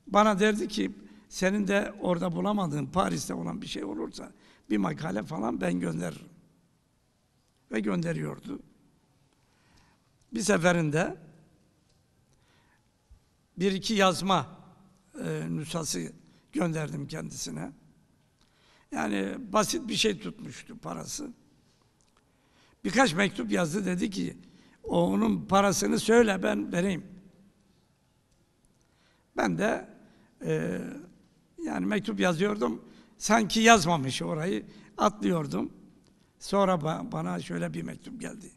bana derdi ki senin de orada bulamadığın Paris'te olan bir şey olursa bir makale falan ben gönderirim. Ve gönderiyordu. Bir seferinde bir iki yazma e, nüshası gönderdim kendisine. Yani basit bir şey tutmuştu parası. Birkaç mektup yazdı dedi ki o onun parasını söyle ben vereyim. Ben de e, yani mektup yazıyordum. Sanki yazmamış orayı atlıyordum. Sonra ba bana şöyle bir mektup geldi.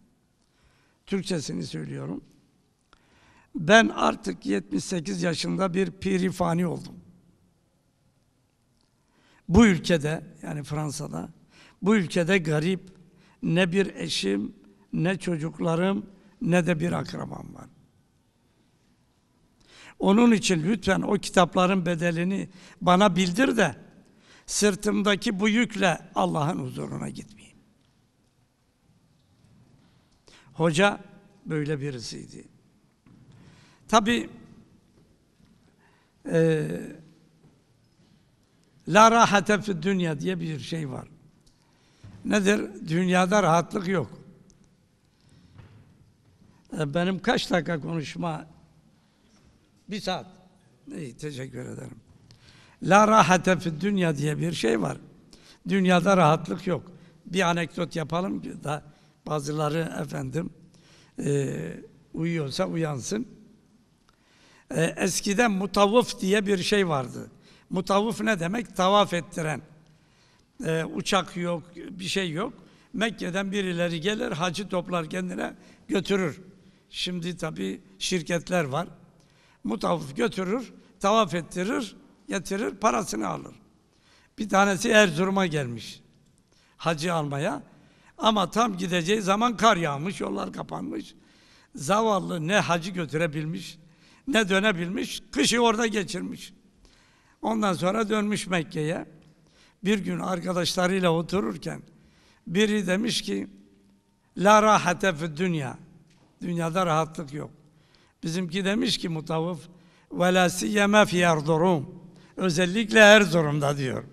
Türkçesini söylüyorum. Ben artık 78 yaşında bir pirifani oldum. Bu ülkede yani Fransa'da bu ülkede garip, ne bir eşim, ne çocuklarım, ne de bir akrabam var. Onun için lütfen o kitapların bedelini bana bildir de sırtımdaki bu yükle Allah'ın huzuruna gitmeyeyim. Hoca böyle birisiydi. Tabi e, La rahate fi dünya diye bir şey var. Nedir? Dünyada rahatlık yok. E, benim kaç dakika konuşma? Bir saat. İyi, teşekkür ederim. La rahate fi dünya diye bir şey var. Dünyada rahatlık yok. Bir anekdot yapalım da bazıları efendim e, uyuyorsa uyansın. E, eskiden mutavvıf diye bir şey vardı. Mutavvıf ne demek? Tavaf ettiren e, uçak yok, bir şey yok. Mekke'den birileri gelir, hacı toplar kendine götürür. Şimdi tabi şirketler var. Mutavıf götürür, tavaf ettirir, getirir, parasını alır. Bir tanesi Erzurum'a gelmiş hacı almaya. Ama tam gideceği zaman kar yağmış, yollar kapanmış. Zavallı ne hacı götürebilmiş, ne dönebilmiş, kışı orada geçirmiş. Ondan sonra dönmüş Mekke'ye bir gün arkadaşlarıyla otururken biri demiş ki La rahate fi dünya. Dünyada rahatlık yok. Bizimki demiş ki mutavıf ve la siyeme fi Erzurum. Özellikle Erzurum'da diyor.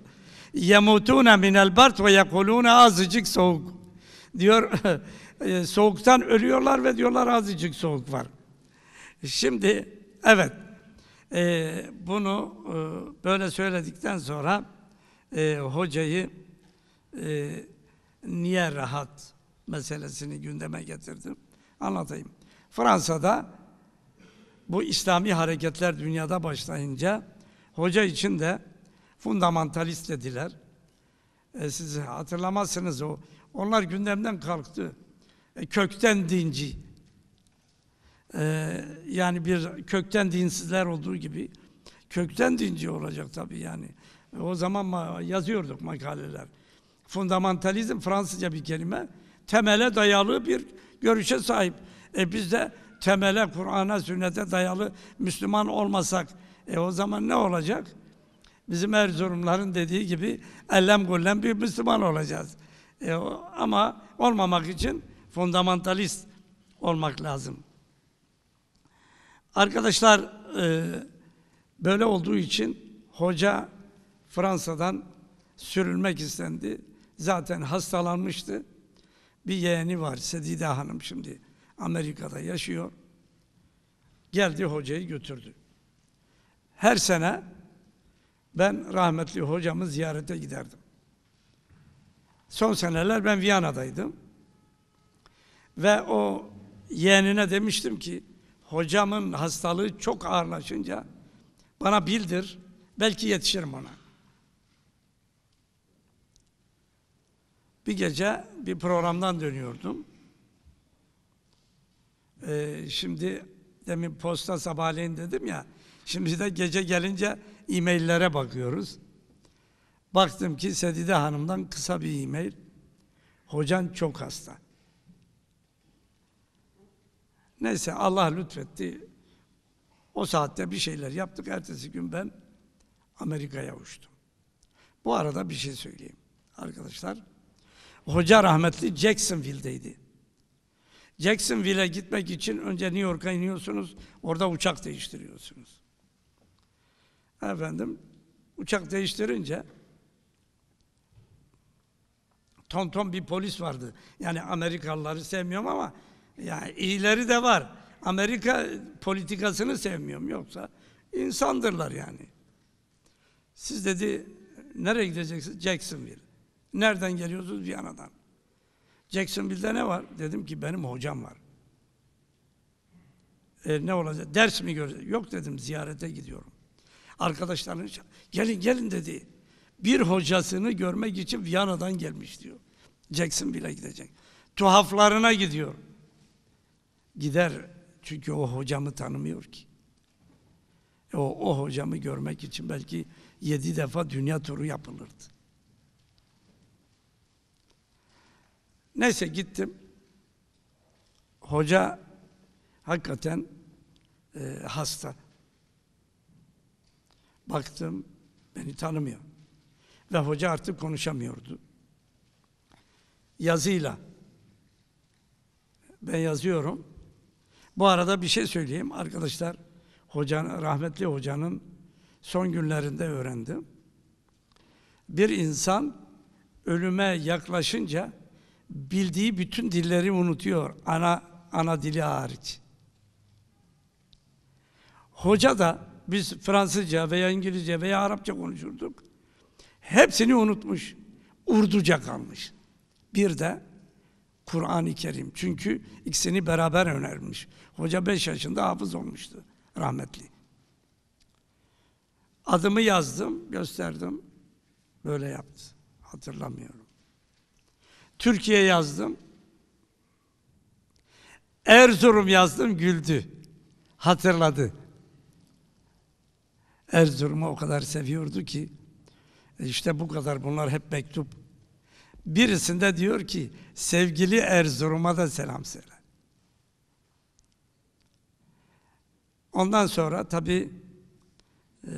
Yemutuna minel bart ve yekuluna azıcık soğuk. Diyor e, soğuktan ölüyorlar ve diyorlar azıcık soğuk var. Şimdi evet e, bunu e, böyle söyledikten sonra e, hocayı e, niye rahat meselesini gündeme getirdim. Anlatayım. Fransa'da bu İslami hareketler dünyada başlayınca hoca için de fundamentalist dediler. E, siz hatırlamazsınız o. Onlar gündemden kalktı. E, kökten dinci. E, yani bir kökten dinsizler olduğu gibi kökten dinci olacak tabii yani. O zaman yazıyorduk makaleler. Fundamentalizm Fransızca bir kelime. Temele dayalı bir görüşe sahip. E biz de temele, Kur'an'a, sünnete dayalı Müslüman olmasak e o zaman ne olacak? Bizim Erzurumların dediği gibi ellem gullem bir Müslüman olacağız. E, o, ama olmamak için fundamentalist olmak lazım. Arkadaşlar e, böyle olduğu için hoca Fransa'dan sürülmek istendi. Zaten hastalanmıştı. Bir yeğeni var Sedide Hanım şimdi Amerika'da yaşıyor. Geldi hocayı götürdü. Her sene ben rahmetli hocamı ziyarete giderdim. Son seneler ben Viyana'daydım. Ve o yeğenine demiştim ki, hocamın hastalığı çok ağırlaşınca bana bildir, belki yetişirim ona. Bir gece bir programdan dönüyordum. Ee, şimdi demin posta sabahleyin dedim ya. Şimdi de gece gelince e-maillere bakıyoruz. Baktım ki Sedide Hanım'dan kısa bir e-mail. Hocan çok hasta. Neyse Allah lütfetti. O saatte bir şeyler yaptık. Ertesi gün ben Amerika'ya uçtum. Bu arada bir şey söyleyeyim arkadaşlar. Hoca rahmetli Jacksonville'deydi. Jacksonville'e gitmek için önce New York'a iniyorsunuz, orada uçak değiştiriyorsunuz. Efendim, uçak değiştirince ton ton bir polis vardı. Yani Amerikalıları sevmiyorum ama yani iyileri de var. Amerika politikasını sevmiyorum yoksa insandırlar yani. Siz dedi nereye gideceksiniz? Jacksonville. Nereden geliyorsunuz? Viyana'dan. Jacksonville'de ne var? Dedim ki benim hocam var. E, ne olacak? Ders mi görecek? Yok dedim ziyarete gidiyorum. Arkadaşlarının gelin gelin dedi. Bir hocasını görmek için Viyana'dan gelmiş diyor. Jacksonville'e gidecek. Tuhaflarına gidiyor. Gider çünkü o hocamı tanımıyor ki. E, o, o hocamı görmek için belki yedi defa dünya turu yapılırdı. Neyse gittim. Hoca hakikaten e, hasta. Baktım beni tanımıyor. Ve hoca artık konuşamıyordu. Yazıyla. Ben yazıyorum. Bu arada bir şey söyleyeyim arkadaşlar. Hocanın, rahmetli hocanın son günlerinde öğrendim. Bir insan ölüme yaklaşınca bildiği bütün dilleri unutuyor. Ana ana dili hariç. Hoca da biz Fransızca veya İngilizce veya Arapça konuşurduk. Hepsini unutmuş. Urduca kalmış. Bir de Kur'an-ı Kerim. Çünkü ikisini beraber önermiş. Hoca beş yaşında hafız olmuştu rahmetli. Adımı yazdım, gösterdim. Böyle yaptı. Hatırlamıyorum. Türkiye yazdım. Erzurum yazdım güldü. Hatırladı. Erzurum'u o kadar seviyordu ki e, işte bu kadar bunlar hep mektup. Birisinde diyor ki sevgili Erzurum'a da selam söyle. Ondan sonra tabi e,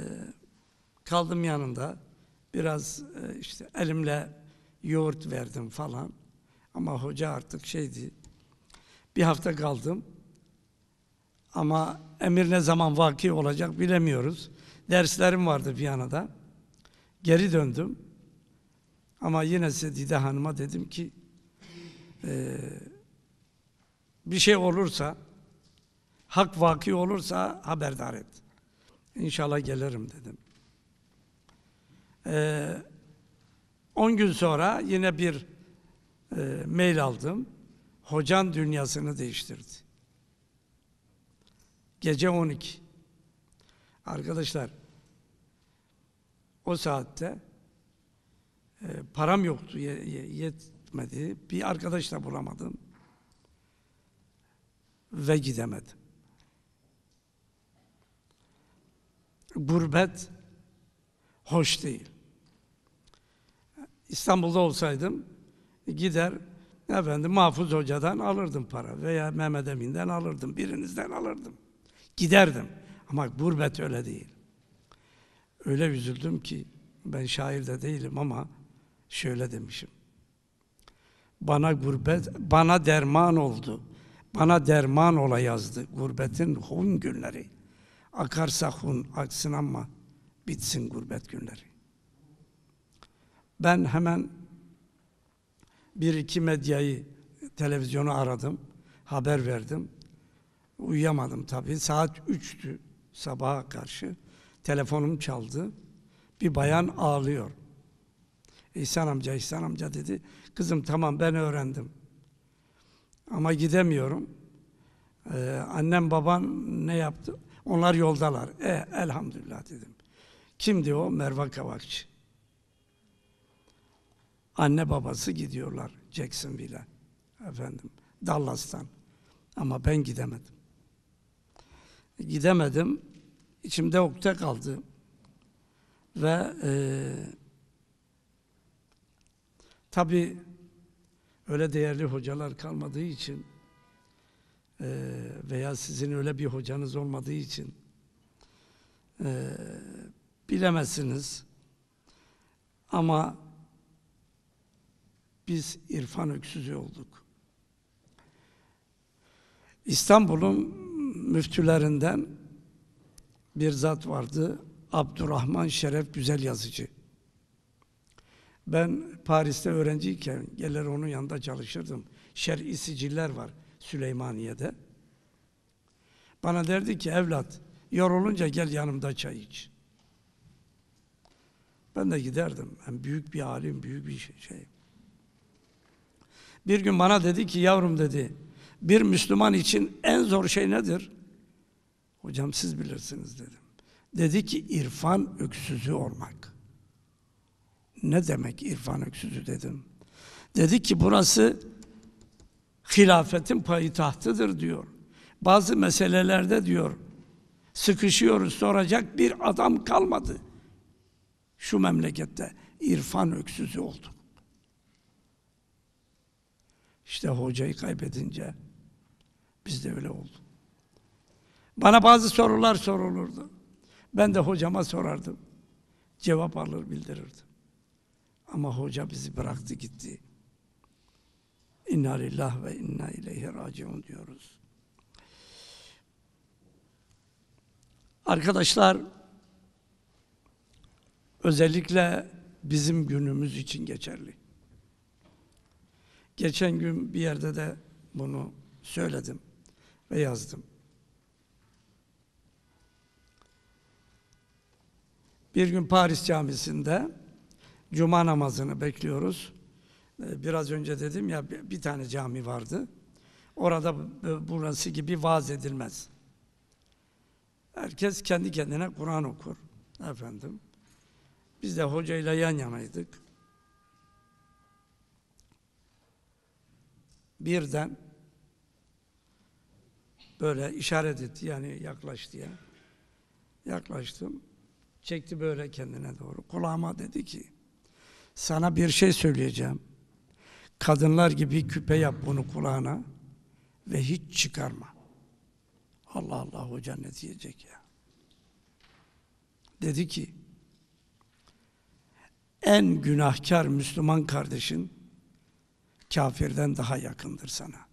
kaldım yanında. Biraz e, işte elimle yoğurt verdim falan. Ama hoca artık şeydi, bir hafta kaldım. Ama emir ne zaman vaki olacak bilemiyoruz. Derslerim vardı Viyana'da. Geri döndüm. Ama yine Sedide Hanım'a dedim ki, e, bir şey olursa, hak vaki olursa haberdar et. İnşallah gelirim dedim. Ee, 10 gün sonra yine bir e, mail aldım. Hocan dünyasını değiştirdi. Gece 12. Arkadaşlar o saatte e, param yoktu, yetmedi. Bir arkadaş da bulamadım. Ve gidemedim. Gurbet hoş değil. İstanbul'da olsaydım gider efendim Mahfuz Hoca'dan alırdım para veya Mehmet Emin'den alırdım, birinizden alırdım. Giderdim. Ama gurbet öyle değil. Öyle üzüldüm ki ben şair de değilim ama şöyle demişim. Bana gurbet, bana derman oldu. Bana derman ola yazdı gurbetin hun günleri. Akarsa hun aksın ama bitsin gurbet günleri. Ben hemen bir iki medyayı, televizyonu aradım, haber verdim. Uyuyamadım tabii. Saat üçtü sabaha karşı. Telefonum çaldı. Bir bayan ağlıyor. İhsan amca, İhsan amca dedi. Kızım tamam ben öğrendim. Ama gidemiyorum. Ee, annem baban ne yaptı? Onlar yoldalar. E elhamdülillah dedim. Kimdi o? Merve Kavakçı anne babası gidiyorlar Jacksonville'e. Efendim Dallas'tan. Ama ben gidemedim. Gidemedim. içimde okta kaldı. Ve e, tabi öyle değerli hocalar kalmadığı için e, veya sizin öyle bir hocanız olmadığı için e, bilemezsiniz. Ama biz irfan öksüzü olduk. İstanbul'un müftülerinden bir zat vardı. Abdurrahman Şeref Güzel Yazıcı. Ben Paris'te öğrenciyken gelir onun yanında çalışırdım. Şer'i siciller var Süleymaniye'de. Bana derdi ki evlat yorulunca gel yanımda çay iç. Ben de giderdim. Yani büyük bir alim, büyük bir şey. şey- bir gün bana dedi ki yavrum dedi bir Müslüman için en zor şey nedir? Hocam siz bilirsiniz dedim. Dedi ki irfan öksüzü olmak. Ne demek irfan öksüzü dedim. Dedi ki burası hilafetin payitahtıdır diyor. Bazı meselelerde diyor sıkışıyoruz soracak bir adam kalmadı. Şu memlekette irfan öksüzü olduk. İşte hocayı kaybedince biz de öyle oldu. Bana bazı sorular sorulurdu. Ben de hocama sorardım. Cevap alır bildirirdim. Ama hoca bizi bıraktı gitti. İnna lillah ve inna ileyhi raciun diyoruz. Arkadaşlar özellikle bizim günümüz için geçerli. Geçen gün bir yerde de bunu söyledim ve yazdım. Bir gün Paris camisinde cuma namazını bekliyoruz. Ee, biraz önce dedim ya bir tane cami vardı. Orada burası gibi vaaz edilmez. Herkes kendi kendine Kur'an okur efendim. Biz de hocayla yan yanaydık. birden böyle işaret etti yani yaklaştı ya Yaklaştım. Çekti böyle kendine doğru. Kulağıma dedi ki sana bir şey söyleyeceğim. Kadınlar gibi küpe yap bunu kulağına ve hiç çıkarma. Allah Allah hoca ne diyecek ya. Dedi ki en günahkar Müslüman kardeşin kafirden daha yakındır sana.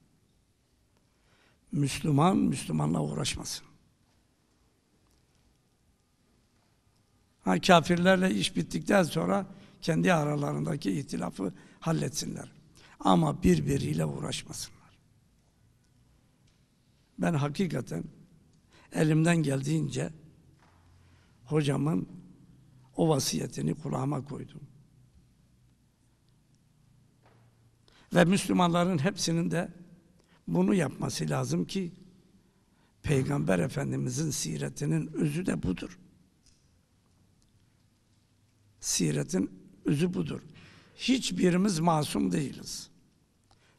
Müslüman, Müslümanla uğraşmasın. Ha, kafirlerle iş bittikten sonra kendi aralarındaki ihtilafı halletsinler. Ama birbiriyle uğraşmasınlar. Ben hakikaten elimden geldiğince hocamın o vasiyetini kulağıma koydum. Ve Müslümanların hepsinin de bunu yapması lazım ki Peygamber Efendimizin siretinin özü de budur. Siretin özü budur. Hiçbirimiz masum değiliz.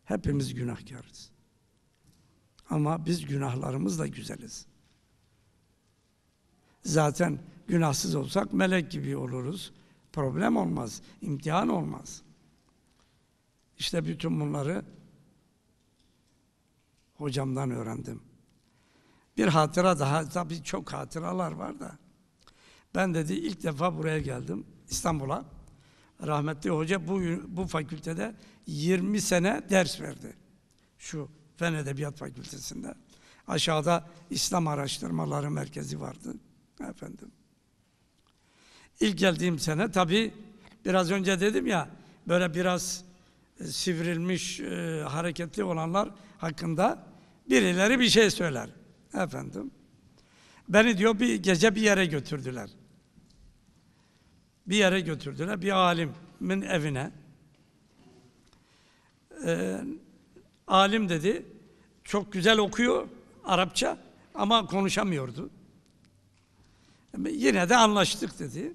Hepimiz günahkarız. Ama biz günahlarımızla güzeliz. Zaten günahsız olsak melek gibi oluruz. Problem olmaz, imtihan olmaz. İşte bütün bunları hocamdan öğrendim. Bir hatıra daha, tabii çok hatıralar var da. Ben dedi ilk defa buraya geldim, İstanbul'a. Rahmetli hoca bu, bu fakültede 20 sene ders verdi. Şu Fen Edebiyat Fakültesi'nde. Aşağıda İslam Araştırmaları Merkezi vardı. Efendim. İlk geldiğim sene tabii biraz önce dedim ya, böyle biraz sivrilmiş, e, hareketli olanlar hakkında birileri bir şey söyler. Efendim, beni diyor bir gece bir yere götürdüler. Bir yere götürdüler, bir alimin evine. E, alim dedi, çok güzel okuyor Arapça ama konuşamıyordu. E, yine de anlaştık dedi.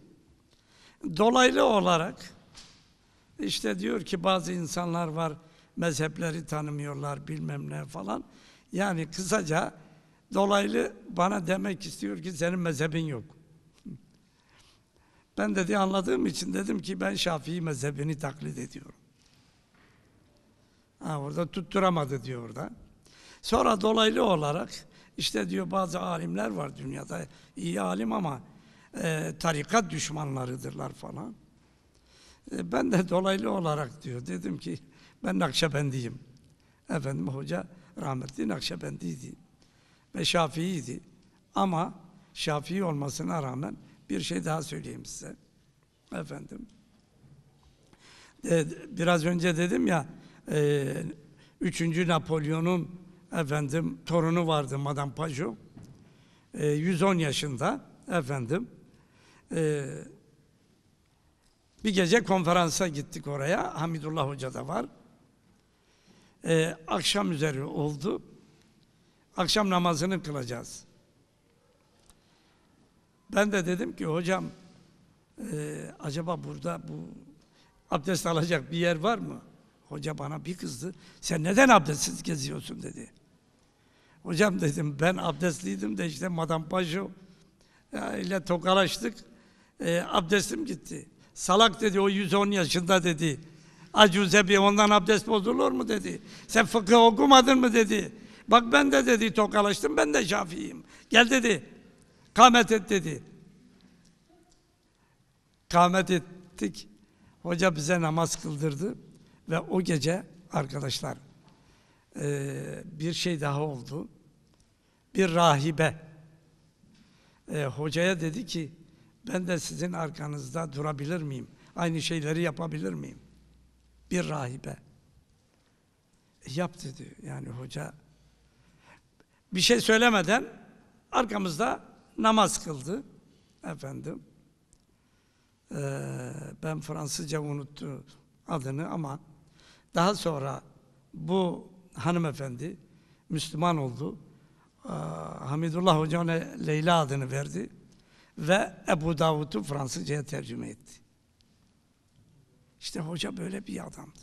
Dolaylı olarak işte diyor ki bazı insanlar var mezhepleri tanımıyorlar bilmem ne falan. Yani kısaca dolaylı bana demek istiyor ki senin mezhebin yok. Ben dedi anladığım için dedim ki ben Şafii mezhebini taklit ediyorum. Ha, orada tutturamadı diyor orada. Sonra dolaylı olarak işte diyor bazı alimler var dünyada iyi alim ama e, tarikat düşmanlarıdırlar falan. E, ben de dolaylı olarak diyor dedim ki ben Nakşibendiyim. Efendim hoca rahmetli Nakşibendiydi ve Şafii'ydi. Ama Şafii olmasına rağmen bir şey daha söyleyeyim size. Efendim. E, biraz önce dedim ya e, 3. Napolyon'un efendim torunu vardı Madame Pajot. E, 110 yaşında efendim. Eee bir gece konferansa gittik oraya. Hamidullah Hoca da var. Ee, akşam üzeri oldu. Akşam namazını kılacağız. Ben de dedim ki hocam e, acaba burada bu abdest alacak bir yer var mı? Hoca bana bir kızdı. Sen neden abdestsiz geziyorsun dedi. Hocam dedim ben abdestliydim de işte Madam Pajo ile tokalaştık. E, abdestim gitti. Salak dedi o 110 yaşında dedi. Acuze bir ondan abdest bozulur mu dedi. Sen fıkıh okumadın mı dedi. Bak ben de dedi tokalaştım ben de şafiyim. Gel dedi. Kamet et dedi. Kamet ettik. Hoca bize namaz kıldırdı. Ve o gece arkadaşlar ee, bir şey daha oldu. Bir rahibe e, hocaya dedi ki ben de sizin arkanızda durabilir miyim? Aynı şeyleri yapabilir miyim? Bir rahibe. E, yap dedi yani hoca. Bir şey söylemeden arkamızda namaz kıldı efendim. Ee, ben Fransızca unuttu adını ama daha sonra bu hanımefendi Müslüman oldu. Ee, Hamidullah Hoca'na Leyla adını verdi ve Ebu Davud'u Fransızcaya tercüme etti. İşte hoca böyle bir adamdı.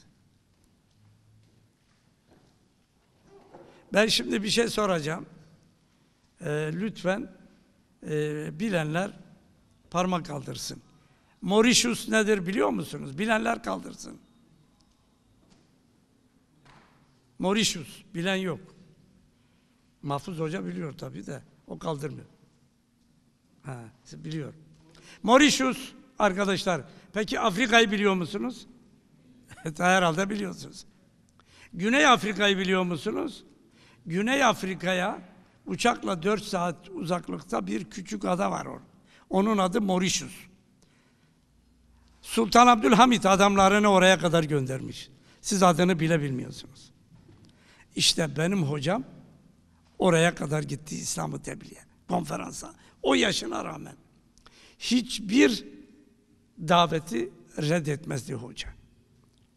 Ben şimdi bir şey soracağım. Ee, lütfen e, bilenler parmak kaldırsın. Mauritius nedir biliyor musunuz? Bilenler kaldırsın. Mauritius bilen yok. Mahfuz Hoca biliyor tabii de o kaldırmıyor. Ha, biliyor. Mauritius arkadaşlar. Peki Afrika'yı biliyor musunuz? Herhalde biliyorsunuz. Güney Afrika'yı biliyor musunuz? Güney Afrika'ya uçakla 4 saat uzaklıkta bir küçük ada var orada. Onun adı Mauritius. Sultan Abdülhamit adamlarını oraya kadar göndermiş. Siz adını bile bilmiyorsunuz. İşte benim hocam oraya kadar gitti İslam'ı tebliğe, konferansa. O yaşına rağmen. Hiçbir daveti reddetmezdi hoca.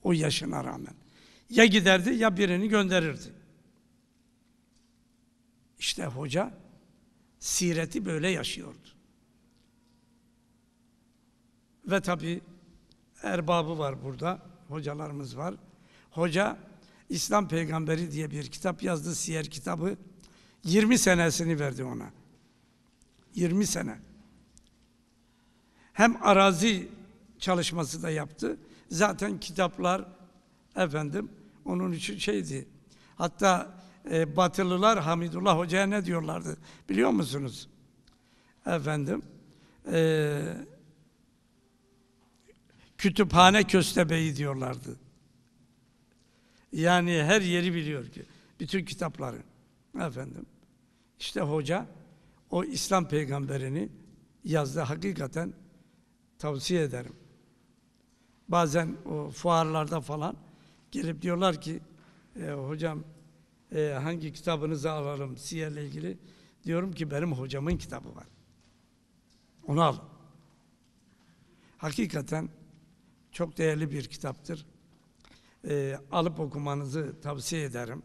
O yaşına rağmen. Ya giderdi ya birini gönderirdi. İşte hoca sireti böyle yaşıyordu. Ve tabi erbabı var burada, hocalarımız var. Hoca İslam Peygamberi diye bir kitap yazdı, siyer kitabı. 20 senesini verdi ona. 20 sene. Hem arazi çalışması da yaptı. Zaten kitaplar efendim onun için şeydi. Hatta e, Batılılar Hamidullah Hoca'ya ne diyorlardı biliyor musunuz? Efendim e, kütüphane köstebeği diyorlardı. Yani her yeri biliyor ki. Bütün kitapları. Efendim. İşte hoca o İslam peygamberini yazdı. Hakikaten tavsiye ederim. Bazen o fuarlarda falan gelip diyorlar ki e, hocam e, hangi kitabınızı alalım siyerle ilgili? Diyorum ki benim hocamın kitabı var. Onu al. Hakikaten çok değerli bir kitaptır. E, alıp okumanızı tavsiye ederim.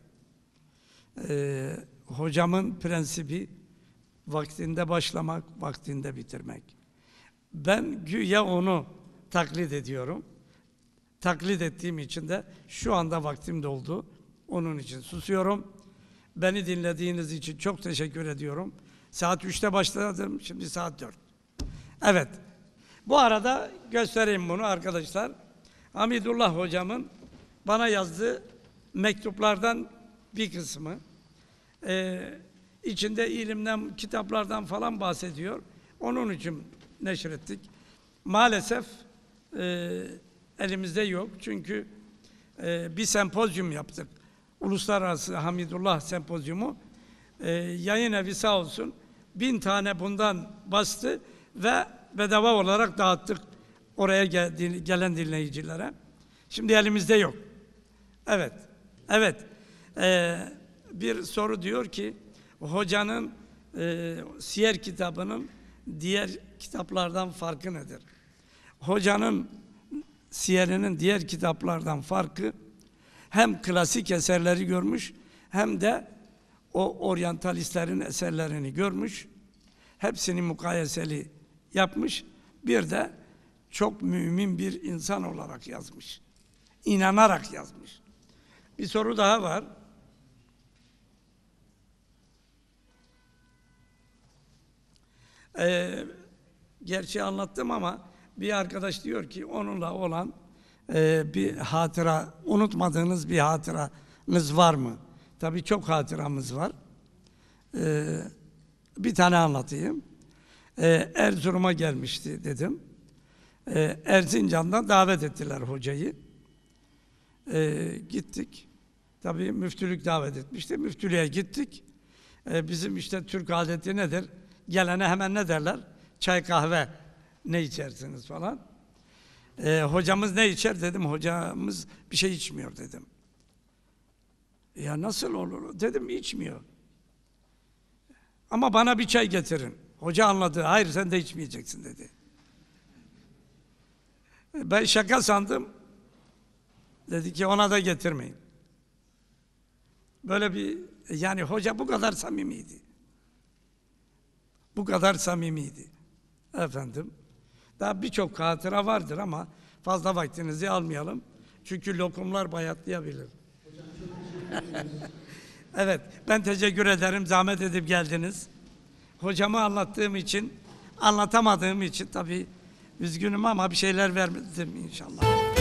E, hocamın prensibi Vaktinde başlamak, vaktinde bitirmek. Ben güya onu taklit ediyorum. Taklit ettiğim için de şu anda vaktim doldu. Onun için susuyorum. Beni dinlediğiniz için çok teşekkür ediyorum. Saat 3'te başladım, şimdi saat 4. Evet, bu arada göstereyim bunu arkadaşlar. Hamidullah hocamın bana yazdığı mektuplardan bir kısmı. Ee, İçinde ilimden, kitaplardan falan bahsediyor. Onun için neşrettik. Maalesef e, elimizde yok. Çünkü e, bir sempozyum yaptık. Uluslararası Hamidullah Sempozyumu. E, yayın evi sağ olsun bin tane bundan bastı ve bedava olarak dağıttık oraya gel, din, gelen dinleyicilere. Şimdi elimizde yok. Evet. Evet. Ee, bir soru diyor ki Hocanın e, siyer kitabının diğer kitaplardan farkı nedir? Hocanın siyerinin diğer kitaplardan farkı hem klasik eserleri görmüş hem de o oryantalistlerin eserlerini görmüş. Hepsini mukayeseli yapmış. Bir de çok mümin bir insan olarak yazmış. İnanarak yazmış. Bir soru daha var. e, gerçeği anlattım ama bir arkadaş diyor ki onunla olan e, bir hatıra, unutmadığınız bir hatıranız var mı? Tabii çok hatıramız var. E, bir tane anlatayım. E, Erzurum'a gelmişti dedim. E, Erzincan'dan davet ettiler hocayı. E, gittik. Tabii müftülük davet etmişti. Müftülüğe gittik. E, bizim işte Türk adeti nedir? gelene hemen ne derler? Çay kahve ne içersiniz falan. E, hocamız ne içer dedim. Hocamız bir şey içmiyor dedim. Ya nasıl olur? Dedim içmiyor. Ama bana bir çay getirin. Hoca anladı. Hayır sen de içmeyeceksin dedi. Ben şaka sandım. Dedi ki ona da getirmeyin. Böyle bir yani hoca bu kadar samimiydi. Bu kadar samimiydi. Efendim, daha birçok hatıra vardır ama fazla vaktinizi almayalım. Çünkü lokumlar bayatlayabilir. evet, ben teşekkür ederim. Zahmet edip geldiniz. Hocama anlattığım için, anlatamadığım için tabii üzgünüm ama bir şeyler vermedim inşallah.